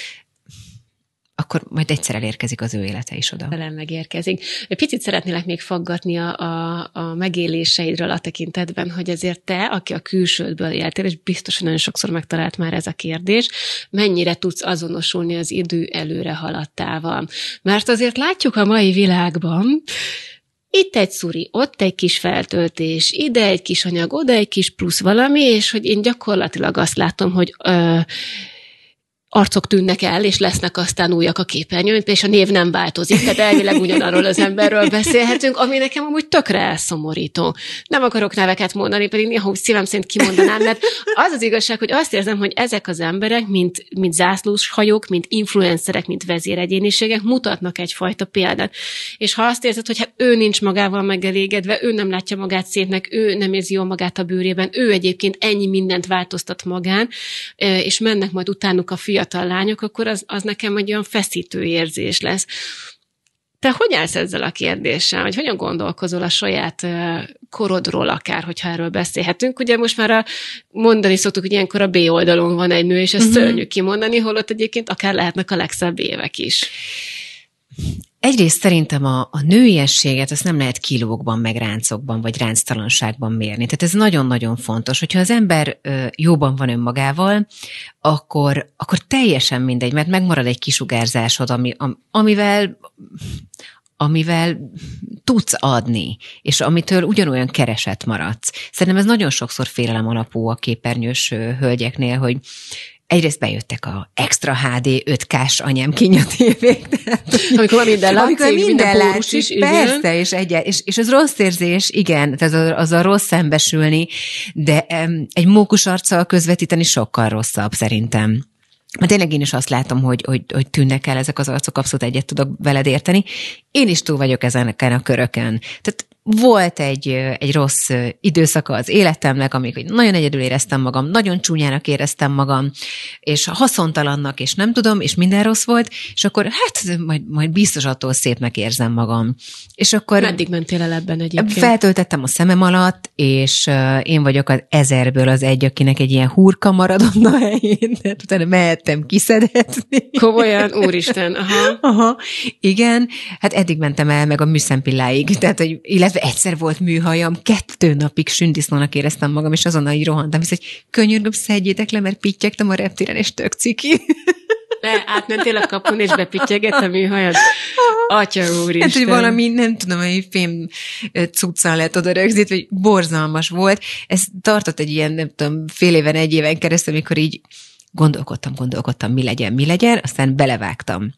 akkor majd egyszer elérkezik az ő élete is oda. Velem megérkezik. Picit szeretnélek még faggatni a, a, a megéléseidről a tekintetben, hogy azért te, aki a külsődből éltél, és biztos, hogy nagyon sokszor megtalált már ez a kérdés, mennyire tudsz azonosulni az idő előre haladtával. Mert azért látjuk a mai világban, itt egy szuri, ott egy kis feltöltés, ide egy kis anyag, oda egy kis plusz valami, és hogy én gyakorlatilag azt látom, hogy ö, arcok tűnnek el, és lesznek aztán újak a képernyőn, és a név nem változik, tehát elvileg ugyanarról az emberről beszélhetünk, ami nekem amúgy tökre elszomorító. Nem akarok neveket mondani, pedig néha úgy szívem szerint kimondanám, mert az az igazság, hogy azt érzem, hogy ezek az emberek, mint, mint zászlós hajók, mint influencerek, mint vezéregyéniségek mutatnak egyfajta példát. És ha azt érzed, hogy hát ő nincs magával megelégedve, ő nem látja magát szépnek, ő nem érzi jól magát a bőrében, ő egyébként ennyi mindent változtat magán, és mennek majd utánuk a fiatal fiatal lányok, akkor az, az nekem egy olyan feszítő érzés lesz. Te hogy állsz ezzel a kérdéssel, vagy hogyan gondolkozol a saját korodról akár, hogyha erről beszélhetünk? Ugye most már a, mondani szoktuk, hogy ilyenkor a B oldalon van egy nő, és ezt uh-huh. szörnyű kimondani, holott egyébként akár lehetnek a legszebb évek is. Egyrészt szerintem a, a nőiességet azt nem lehet kilókban, meg ráncokban, vagy ránctalanságban mérni. Tehát ez nagyon-nagyon fontos. Hogyha az ember jóban van önmagával, akkor, akkor teljesen mindegy, mert megmarad egy kisugárzásod, ami, am, amivel amivel tudsz adni, és amitől ugyanolyan kereset maradsz. Szerintem ez nagyon sokszor félelem alapú a képernyős hölgyeknél, hogy egyrészt bejöttek a extra HD 5K-s anyám kinyatévék. <laughs> Amikor minden látszik, amikor minden, minden látszik, is, persze, és, egyen, és, és az rossz érzés, igen, az a, az a rossz szembesülni, de um, egy mókus arccal közvetíteni sokkal rosszabb szerintem. Mert hát tényleg én is azt látom, hogy, hogy, hogy tűnnek el ezek az arcok, abszolút egyet tudok veled érteni. Én is túl vagyok ezen a köröken. Tehát volt egy, egy rossz időszaka az életemnek, amikor nagyon egyedül éreztem magam, nagyon csúnyának éreztem magam, és haszontalannak, és nem tudom, és minden rossz volt, és akkor hát majd, majd biztos attól szépnek érzem magam. És akkor... Meddig mentél el ebben egyébként? Feltöltettem a szemem alatt, és én vagyok az ezerből az egy, akinek egy ilyen hurka marad a helyén, tehát utána mehettem kiszedetni. Komolyan, úristen, aha. aha. Igen, hát eddig mentem el, meg a műszempilláig, tehát hogy illetve illetve egyszer volt műhajam, kettő napig sündisznónak éreztem magam, és azonnal így rohantam, hisz egy könyörgöm, szedjétek le, mert pittyegtem a reptéren, és tök ciki. <laughs> Le, átmentél a kapun, és bepittyegett a műhajad. Atya úr Hát, hogy valami, nem tudom, hogy fém cuccal lett oda rögzít, hogy borzalmas volt. Ez tartott egy ilyen, nem tudom, fél éven, egy éven keresztül, amikor így gondolkodtam, gondolkodtam, mi legyen, mi legyen, aztán belevágtam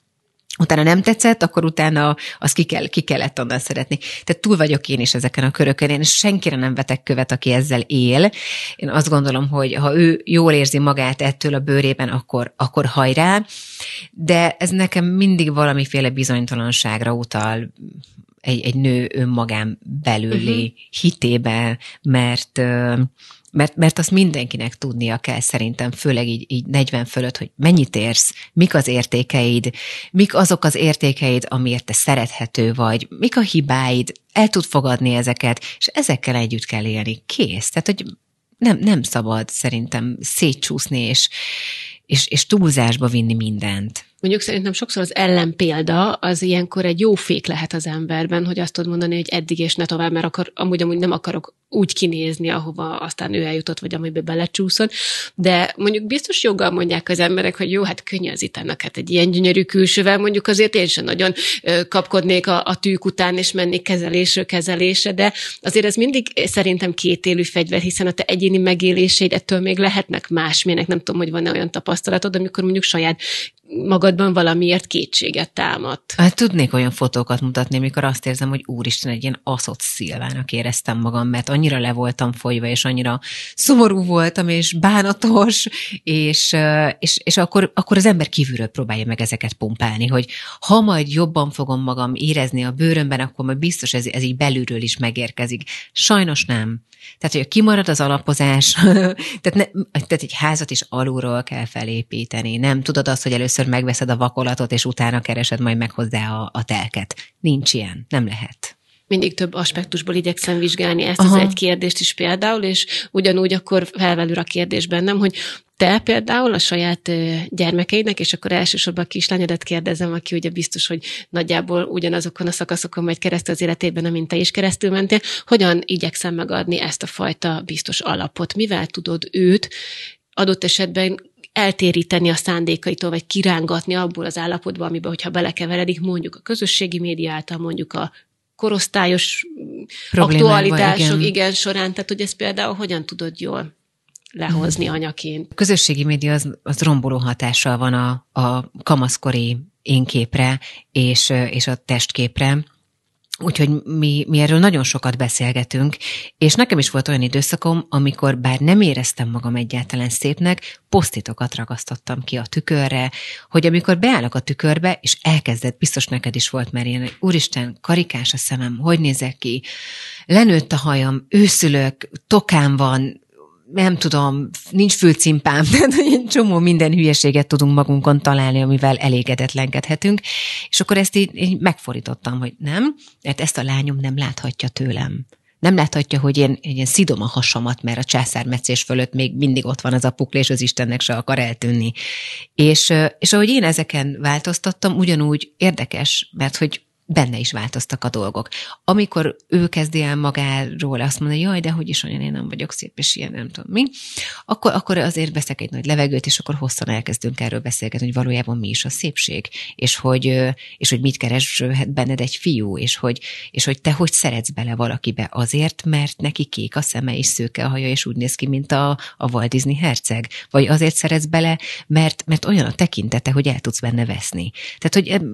utána nem tetszett, akkor utána azt ki, kell, ki kellett onnan szeretni. Tehát túl vagyok én is ezeken a körökön, én senkire nem vetek követ, aki ezzel él. Én azt gondolom, hogy ha ő jól érzi magát ettől a bőrében, akkor, akkor hajrá, de ez nekem mindig valamiféle bizonytalanságra utal, egy, egy nő önmagán belüli uh-huh. Mhm. hitében, mert mert, mert azt mindenkinek tudnia kell szerintem, főleg így, így 40 fölött, hogy mennyit érsz, mik az értékeid, mik azok az értékeid, amiért te szerethető vagy, mik a hibáid, el tud fogadni ezeket, és ezekkel együtt kell élni. Kész. Tehát, hogy nem, nem szabad szerintem szétcsúszni, és, és, és túlzásba vinni mindent. Mondjuk szerintem sokszor az ellenpélda az ilyenkor egy jó fék lehet az emberben, hogy azt tud mondani, hogy eddig és ne tovább, mert akar, amúgy amúgy nem akarok úgy kinézni, ahova aztán ő eljutott, vagy amiben belecsúszott, de mondjuk biztos joggal mondják az emberek, hogy jó, hát könnyű az itának, hát egy ilyen gyönyörű külsővel mondjuk azért én sem nagyon kapkodnék a, a tűk után, és mennék kezelésről kezelésre, de azért ez mindig szerintem kétélű fegyver, hiszen a te egyéni megéléseid ettől még lehetnek másmének. nem tudom, hogy van-e olyan tapasztalatod, amikor mondjuk saját magadban valamiért kétséget támadt. Hát tudnék olyan fotókat mutatni, amikor azt érzem, hogy úristen, egy ilyen aszott szilvának éreztem magam, mert annyira le voltam folyva, és annyira szomorú voltam, és bánatos, és, és, és akkor, akkor az ember kívülről próbálja meg ezeket pumpálni, hogy ha majd jobban fogom magam érezni a bőrömben, akkor majd biztos ez, ez így belülről is megérkezik. Sajnos nem. Tehát, hogy kimarad az alapozás, <laughs> tehát, ne, tehát egy házat is alulról kell felépíteni. Nem tudod azt, hogy először először megveszed a vakolatot, és utána keresed majd meg hozzá a, a telket. Nincs ilyen, nem lehet mindig több aspektusból igyekszem vizsgálni ezt Aha. az egy kérdést is például, és ugyanúgy akkor felvelül a kérdés bennem, hogy te például a saját gyermekeidnek, és akkor elsősorban a kislányodat kérdezem, aki ugye biztos, hogy nagyjából ugyanazokon a szakaszokon megy keresztül az életében, amint te is keresztül mentél, hogyan igyekszem megadni ezt a fajta biztos alapot? Mivel tudod őt adott esetben eltéríteni a szándékaitól, vagy kirángatni abból az állapotba, amiben, hogyha belekeveredik, mondjuk a közösségi média által, mondjuk a korosztályos mm, aktualitások igen. igen során, tehát hogy ezt például hogyan tudod jól lehozni mhm. anyaként. A közösségi média az, az romboló hatással van a, a kamaszkori énképre és, és a testképre Úgyhogy mi, mi erről nagyon sokat beszélgetünk, és nekem is volt olyan időszakom, amikor bár nem éreztem magam egyáltalán szépnek, posztitokat ragasztottam ki a tükörre, hogy amikor beállok a tükörbe, és elkezdett, biztos neked is volt már ilyen, hogy úristen, karikás a szemem, hogy nézek ki, lenőtt a hajam, őszülök, tokám van, nem tudom, nincs főcímpám, de <laughs> egy csomó minden hülyeséget tudunk magunkon találni, amivel elégedetlenkedhetünk. És akkor ezt így, így megfordítottam, hogy nem, mert ezt a lányom nem láthatja tőlem nem láthatja, hogy én, én szidom a hasamat, mert a császármetszés fölött még mindig ott van az a pukli, és az Istennek se akar eltűnni. És, és ahogy én ezeken változtattam, ugyanúgy érdekes, mert hogy benne is változtak a dolgok. Amikor ő kezdi el magáról azt mondani, jaj, de hogy is olyan, én nem vagyok szép, és ilyen nem tudom mi, akkor, akkor azért veszek egy nagy levegőt, és akkor hosszan elkezdünk erről beszélgetni, hogy valójában mi is a szépség, és hogy, és hogy mit keres benned egy fiú, és hogy, és hogy te hogy szeretsz bele valakibe azért, mert neki kék a szeme, és szőke a haja, és úgy néz ki, mint a, a Walt Disney herceg, vagy azért szeretsz bele, mert, mert olyan a tekintete, hogy el tudsz benne veszni. Tehát, hogy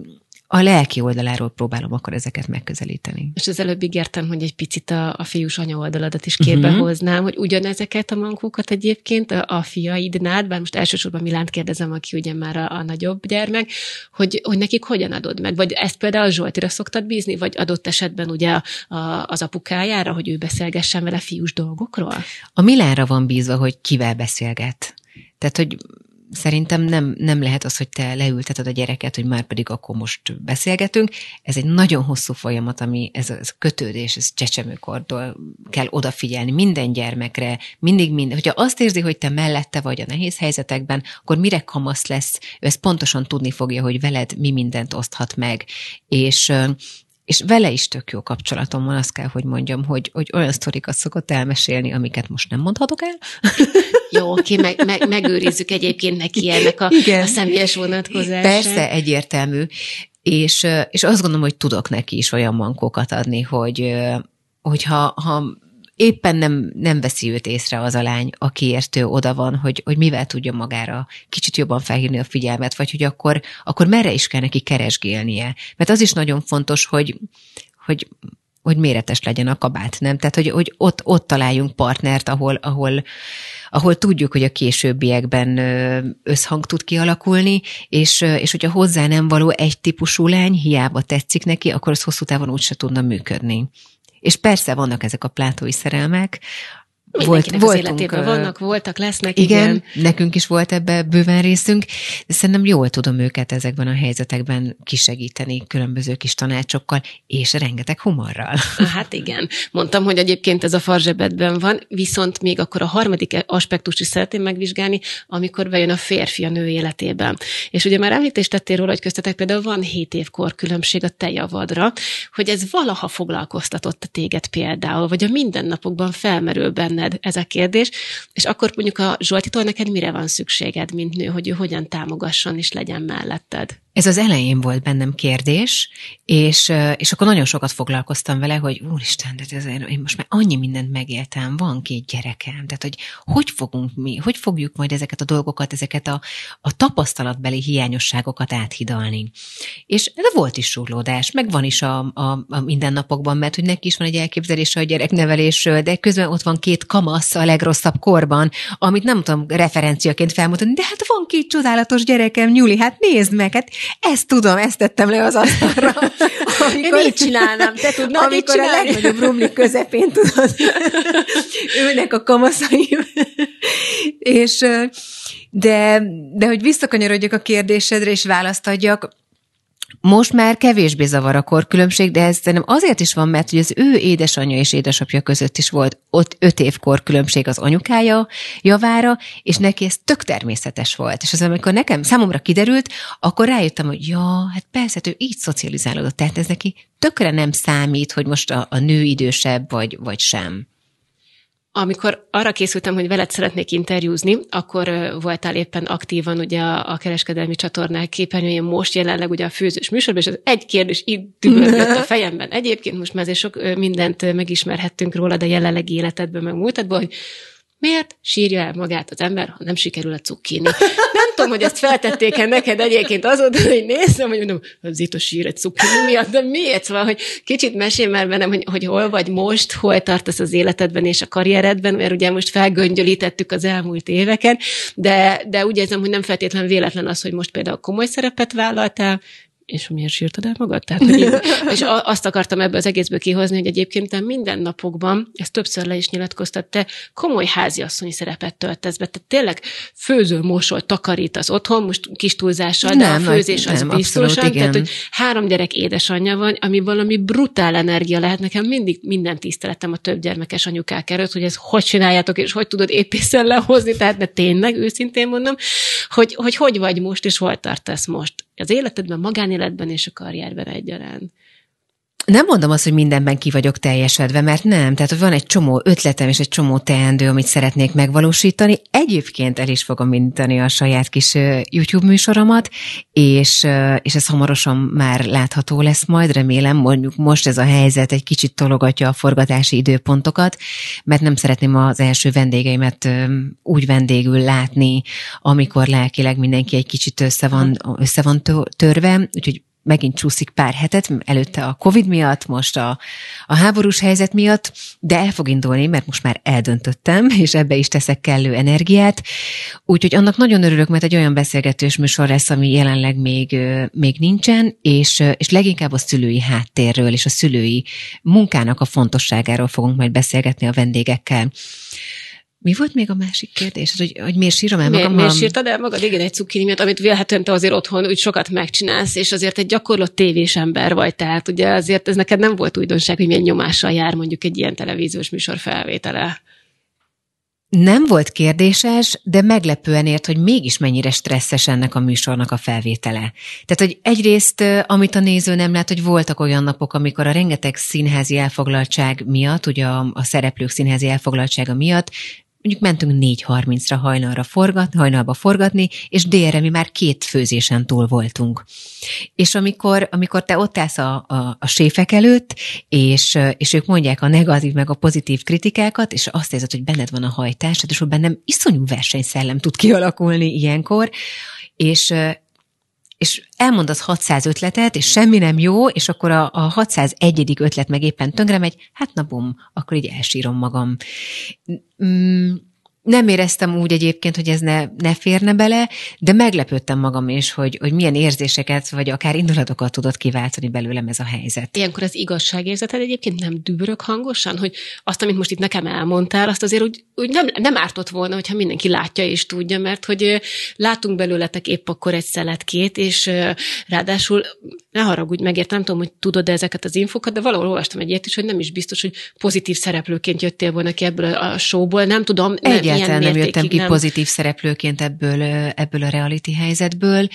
a lelki oldaláról próbálom akkor ezeket megközelíteni. És az előbb ígértem, hogy egy picit a, a fiús anya oldaladat is képbe uh-huh. hoznám, hogy ugyanezeket a mankókat egyébként a, a fiaidnál, bár most elsősorban Milánt kérdezem, aki ugye már a, a nagyobb gyermek, hogy, hogy nekik hogyan adod meg, vagy ezt például Zsoltira szoktad bízni, vagy adott esetben ugye a, a, az apukájára, hogy ő beszélgessen vele fiús dolgokról? A Milánra van bízva, hogy kivel beszélget. Tehát, hogy szerintem nem, nem lehet az, hogy te leülteted a gyereket, hogy már pedig akkor most beszélgetünk. Ez egy nagyon hosszú folyamat, ami ez a, kötődés, ez csecsemőkordól kell odafigyelni minden gyermekre, mindig minden. Hogyha azt érzi, hogy te mellette vagy a nehéz helyzetekben, akkor mire kamasz lesz, ő ezt pontosan tudni fogja, hogy veled mi mindent oszthat meg. És és vele is tök jó kapcsolatom van, azt kell, hogy mondjam, hogy, hogy olyan sztorikat szokott elmesélni, amiket most nem mondhatok el. Jó, oké, meg, meg, megőrizzük egyébként neki ennek a, Igen. a személyes vonatkozását. Persze, egyértelmű. És, és azt gondolom, hogy tudok neki is olyan mankókat adni, hogy, hogyha ha éppen nem, nem veszi őt észre az a lány, akiért ő oda van, hogy, hogy mivel tudja magára kicsit jobban felhívni a figyelmet, vagy hogy akkor, akkor merre is kell neki keresgélnie. Mert az is nagyon fontos, hogy, hogy hogy méretes legyen a kabát, nem? Tehát, hogy, hogy ott, ott találjunk partnert, ahol, ahol, ahol tudjuk, hogy a későbbiekben összhang tud kialakulni, és, és hogyha hozzá nem való egy típusú lány, hiába tetszik neki, akkor az hosszú távon úgyse tudna működni. És persze vannak ezek a plátói szerelmek, Mindenkinek volt, az voltunk, életében vannak, voltak, lesznek. Igen, igen, nekünk is volt ebbe bőven részünk, de szerintem jól tudom őket ezekben a helyzetekben kisegíteni különböző kis tanácsokkal, és rengeteg humorral. Hát igen, mondtam, hogy egyébként ez a farzsebetben van, viszont még akkor a harmadik aspektust is szeretném megvizsgálni, amikor bejön a férfi a nő életében. És ugye már említést tettél róla, hogy köztetek például van 7 évkor különbség a te javadra, hogy ez valaha foglalkoztatott téged például, vagy a mindennapokban felmerül benne benned ez a kérdés, és akkor mondjuk a Zsoltitól neked mire van szükséged, mint nő, hogy ő hogyan támogasson és legyen melletted? Ez az elején volt bennem kérdés, és, és akkor nagyon sokat foglalkoztam vele, hogy úristen, de ez, én most már annyi mindent megéltem, van két gyerekem, tehát hogy hogy fogunk mi, hogy fogjuk majd ezeket a dolgokat, ezeket a, a tapasztalatbeli hiányosságokat áthidalni. És ez volt is súrlódás, meg van is a, a, a mindennapokban, mert hogy neki is van egy elképzelése a gyereknevelésről, de közben ott van két kamasz a legrosszabb korban, amit nem tudom referenciaként felmutatni, de hát van két csodálatos gyerekem, Nyuli, hát nézd meg, hát ezt tudom, ezt tettem le az asztalra. Amikor, <laughs> Én így csinálnám, te tudnod Amikor a legnagyobb rumli közepén, tudod, <laughs> ülnek a kamaszaim. és, de, de hogy visszakanyarodjak a kérdésedre, és választ adjak, most már kevésbé zavar a korkülönbség, de ez nem azért is van, mert hogy az ő édesanyja és édesapja között is volt ott öt év korkülönbség az anyukája javára, és neki ez tök természetes volt. És az, amikor nekem számomra kiderült, akkor rájöttem, hogy ja, hát persze, hát ő így szocializálódott, tehát ez neki tökre nem számít, hogy most a, a nő idősebb vagy, vagy sem. Amikor arra készültem, hogy veled szeretnék interjúzni, akkor voltál éppen aktívan ugye a kereskedelmi csatornák képernyőjén, most jelenleg ugye a főzős műsorban, és az egy kérdés itt dübörgött a <laughs> fejemben. Egyébként most már azért sok mindent megismerhettünk róla, de jelenlegi életedben meg múltadban, hogy miért sírja el magát az ember, ha nem sikerül a cukkini? <laughs> tudom, hogy ezt feltették-e neked egyébként azóta, hogy nézem, hogy mondom, az itt a sír egy cukor miatt, de miért Szóval, hogy kicsit mesél már velem, hogy, hogy hol vagy most, hol tartasz az életedben és a karrieredben, mert ugye most felgöngyölítettük az elmúlt éveken, de, de úgy érzem, hogy nem feltétlenül véletlen az, hogy most például komoly szerepet vállaltál, és miért sírtad el magad? Tehát, hogy én, <laughs> és azt akartam ebből az egészből kihozni, hogy egyébként a minden napokban, ezt többször le is nyilatkoztad, te komoly háziasszonyi szerepet töltesz be. Te tényleg főzöl, mosol, takarítasz otthon, most kis túlzással, de nem, a főzés nem, az biztosan. Abszolút, hát, tehát, hogy három gyerek édesanyja van, ami valami brutál energia lehet. Nekem mindig minden tiszteletem a több gyermekes anyukák előtt, hogy ez hogy csináljátok, és hogy tudod épészen lehozni, tehát de tényleg őszintén mondom, hogy, hogy hogy vagy most, és hol tartasz most az életedben, magánéletben és a karrierben egyaránt nem mondom azt, hogy mindenben ki vagyok teljesedve, mert nem. Tehát, hogy van egy csomó ötletem és egy csomó teendő, amit szeretnék megvalósítani. Egyébként el is fogom indítani a saját kis YouTube műsoromat, és, és ez hamarosan már látható lesz majd, remélem. Mondjuk most ez a helyzet egy kicsit tologatja a forgatási időpontokat, mert nem szeretném az első vendégeimet úgy vendégül látni, amikor lelkileg mindenki egy kicsit össze van, össze van törve, úgyhogy megint csúszik pár hetet, előtte a Covid miatt, most a, a háborús helyzet miatt, de el fog indulni, mert most már eldöntöttem, <laughs> és ebbe is teszek kellő energiát. Úgyhogy annak nagyon örülök, mert egy olyan beszélgetős műsor lesz, ami jelenleg még, még nincsen, és, és leginkább a szülői háttérről és a szülői munkának a fontosságáról fogunk majd beszélgetni a vendégekkel. Mi volt még a másik kérdés? Hát, hogy, hogy miért sírom el magam? Mi, miért sírtad el magad? Igen, egy cukkini miatt, amit véletlenül te azért otthon úgy sokat megcsinálsz, és azért egy gyakorlott tévés ember vagy, tehát ugye azért ez neked nem volt újdonság, hogy milyen nyomással jár mondjuk egy ilyen televíziós műsor felvétele. Nem volt kérdéses, de meglepően ért, hogy mégis mennyire stresszes ennek a műsornak a felvétele. Tehát, hogy egyrészt, amit a néző nem lát, hogy voltak olyan napok, amikor a rengeteg színházi elfoglaltság miatt, ugye a, a szereplők színházi elfoglaltsága miatt mondjuk mentünk 4.30-ra hajnalra forgat, hajnalba forgatni, és délre mi már két főzésen túl voltunk. És amikor, amikor te ott állsz a, a, a séfek előtt, és, és ők mondják a negatív meg a pozitív kritikákat, és azt érzed, hogy benned van a hajtás, és bennem iszonyú versenyszellem tud kialakulni ilyenkor, és, és elmondasz 600 ötletet, és semmi nem jó, és akkor a, a 601. ötlet meg éppen tönkre megy, hát na bum, akkor így elsírom magam. Mm nem éreztem úgy egyébként, hogy ez ne, ne férne bele, de meglepődtem magam is, hogy, hogy milyen érzéseket, vagy akár indulatokat tudott kiváltani belőlem ez a helyzet. Ilyenkor az igazságérzeted egyébként nem dübörök hangosan, hogy azt, amit most itt nekem elmondtál, azt azért úgy, úgy nem, nem ártott volna, hogyha mindenki látja és tudja, mert hogy látunk belőletek épp akkor egy két és ráadásul ne haragudj, megértem, nem tudom, hogy tudod ezeket az infokat, de valahol olvastam egy ilyet is, hogy nem is biztos, hogy pozitív szereplőként jöttél volna ki ebből a showból, nem tudom. Nem, nem jöttem ki nem. pozitív szereplőként ebből, ebből a reality helyzetből.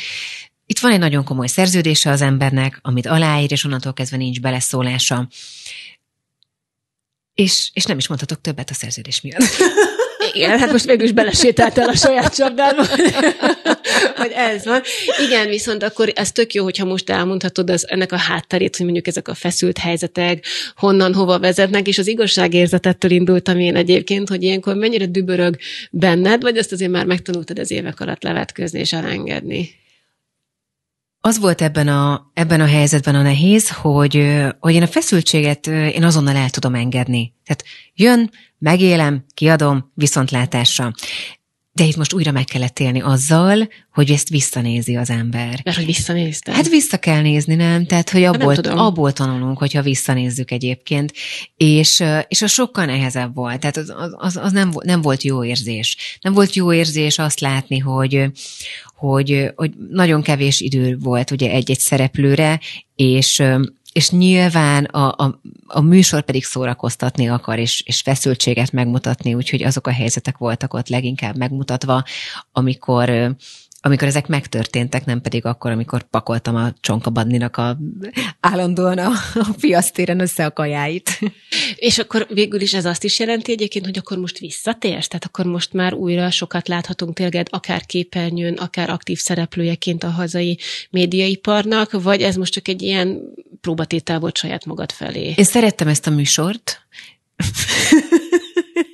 Itt van egy nagyon komoly szerződése az embernek, amit aláír, és onnantól kezdve nincs beleszólása. És, és nem is mondhatok többet a szerződés miatt. <laughs> Igen, hát most végül is belesétáltál a saját csapdába. <laughs> hogy ez van. Igen, viszont akkor ez tök jó, hogyha most elmondhatod az, ennek a hátterét, hogy mondjuk ezek a feszült helyzetek honnan, hova vezetnek, és az igazságérzetettől indultam én egyébként, hogy ilyenkor mennyire dübörög benned, vagy ezt azért már megtanultad az évek alatt levetközni és elengedni? az volt ebben a, ebben a helyzetben a nehéz, hogy, hogy én a feszültséget én azonnal el tudom engedni. Tehát jön, megélem, kiadom, viszontlátásra. De itt most újra meg kellett élni azzal, hogy ezt visszanézi az ember. Mert hogy visszanézte? Hát vissza kell nézni, nem? Tehát, hogy hát abból, nem abból tanulunk, hogyha visszanézzük egyébként. És, és az sokkal nehezebb volt. Tehát az, az, az nem, nem volt jó érzés. Nem volt jó érzés azt látni, hogy, hogy, hogy nagyon kevés idő volt ugye egy-egy szereplőre, és és nyilván a, a, a műsor pedig szórakoztatni akar, és, és feszültséget megmutatni, úgyhogy azok a helyzetek voltak ott leginkább megmutatva, amikor amikor ezek megtörténtek, nem pedig akkor, amikor pakoltam a csonkabadninak a, állandóan a, a piasztéren össze a kajáit. És akkor végül is ez azt is jelenti egyébként, hogy akkor most visszatérsz? Tehát akkor most már újra sokat láthatunk téged, akár képernyőn, akár aktív szereplőjeként a hazai médiaiparnak, vagy ez most csak egy ilyen próbatétel volt saját magad felé? Én szerettem ezt a műsort,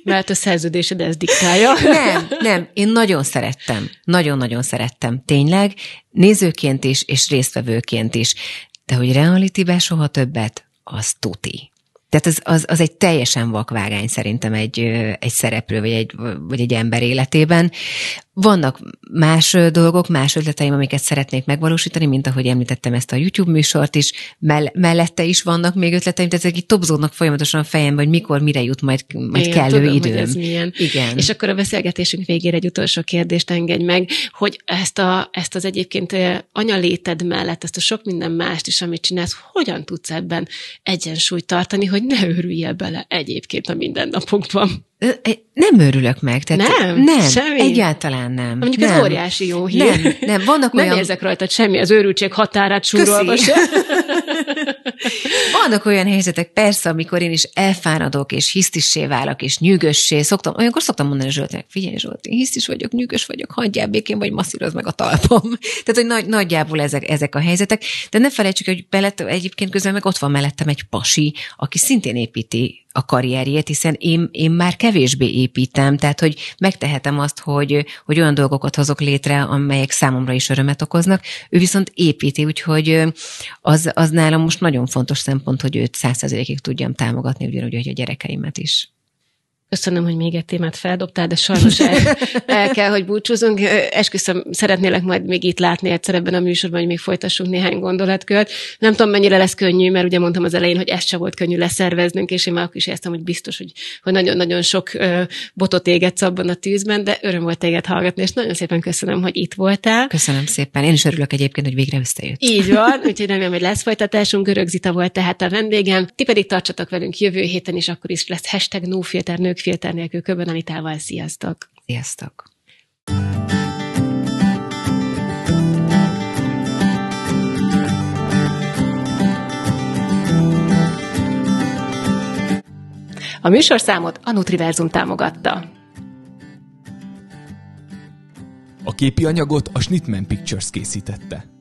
mert a szerződésed ezt diktálja. Nem, nem, én nagyon szerettem. Nagyon-nagyon szerettem. Tényleg, nézőként is, és résztvevőként is. De hogy reality soha többet, az tuti. Tehát az, az, az egy teljesen vakvágány szerintem egy, egy szereplő, vagy egy, vagy egy ember életében. Vannak más dolgok, más ötleteim, amiket szeretnék megvalósítani, mint ahogy említettem ezt a YouTube műsort is, mell- mellette is vannak még ötleteim, tehát ezek itt tobzódnak folyamatosan a fejemben, hogy mikor, mire jut majd, majd kellő tudom, időm. Hogy ez milyen. Igen. És akkor a beszélgetésünk végére egy utolsó kérdést engedj meg, hogy ezt, a, ezt az egyébként anyaléted mellett, ezt a sok minden mást is, amit csinálsz, hogyan tudsz ebben egyensúlyt tartani, hogy ne őrüljél bele egyébként a mindennapokban? Nem örülök meg. Tehát nem? Nem, semmi. egyáltalán nem. Mondjuk nem. ez óriási jó hír. Nem, nem. Vannak nem olyan... érzek rajtad semmi az őrültség határát súrolva <laughs> Vannak olyan helyzetek, persze, amikor én is elfáradok, és hisztissé válok, és nyűgössé. Szoktam, olyankor szoktam mondani Zsoltnak, figyelj Zsolt, én hisztis vagyok, nyűgös vagyok, hagyjál békén, vagy masszíroz meg a talpom. <laughs> Tehát, hogy nagy, nagyjából ezek, ezek a helyzetek. De ne felejtsük, hogy belett, egyébként közben meg ott van mellettem egy pasi, aki szintén építi a karrierjét, hiszen én, én már kevésbé építem, tehát hogy megtehetem azt, hogy, hogy olyan dolgokat hozok létre, amelyek számomra is örömet okoznak, ő viszont építi, úgyhogy az, az nálam most nagyon fontos szempont, hogy őt százszerzékig tudjam támogatni, ugyanúgy, hogy a gyerekeimet is. Köszönöm, hogy még egy témát feldobtál, de sajnos el, el kell, hogy búcsúzunk. Esküszöm, szeretnélek majd még itt látni egyszer ebben a műsorban, hogy még folytassunk néhány gondolatkört. Nem tudom, mennyire lesz könnyű, mert ugye mondtam az elején, hogy ezt se volt könnyű leszerveznünk, és én már akkor is éreztem, hogy biztos, hogy, hogy nagyon-nagyon sok botot égetsz abban a tűzben, de öröm volt téged hallgatni, és nagyon szépen köszönöm, hogy itt voltál. Köszönöm szépen. Én is örülök egyébként, hogy végre összejött. Így van, <laughs> úgyhogy remélem, hogy lesz folytatásunk. Görög volt tehát a vendégem. Ti pedig tartsatok velünk jövő héten, is, akkor is lesz hashtag nofilter nők filter nélkül Köbön Anitával. Sziasztok! Sziasztok! A műsorszámot a Nutriverzum támogatta. A képi anyagot a Snitman Pictures készítette.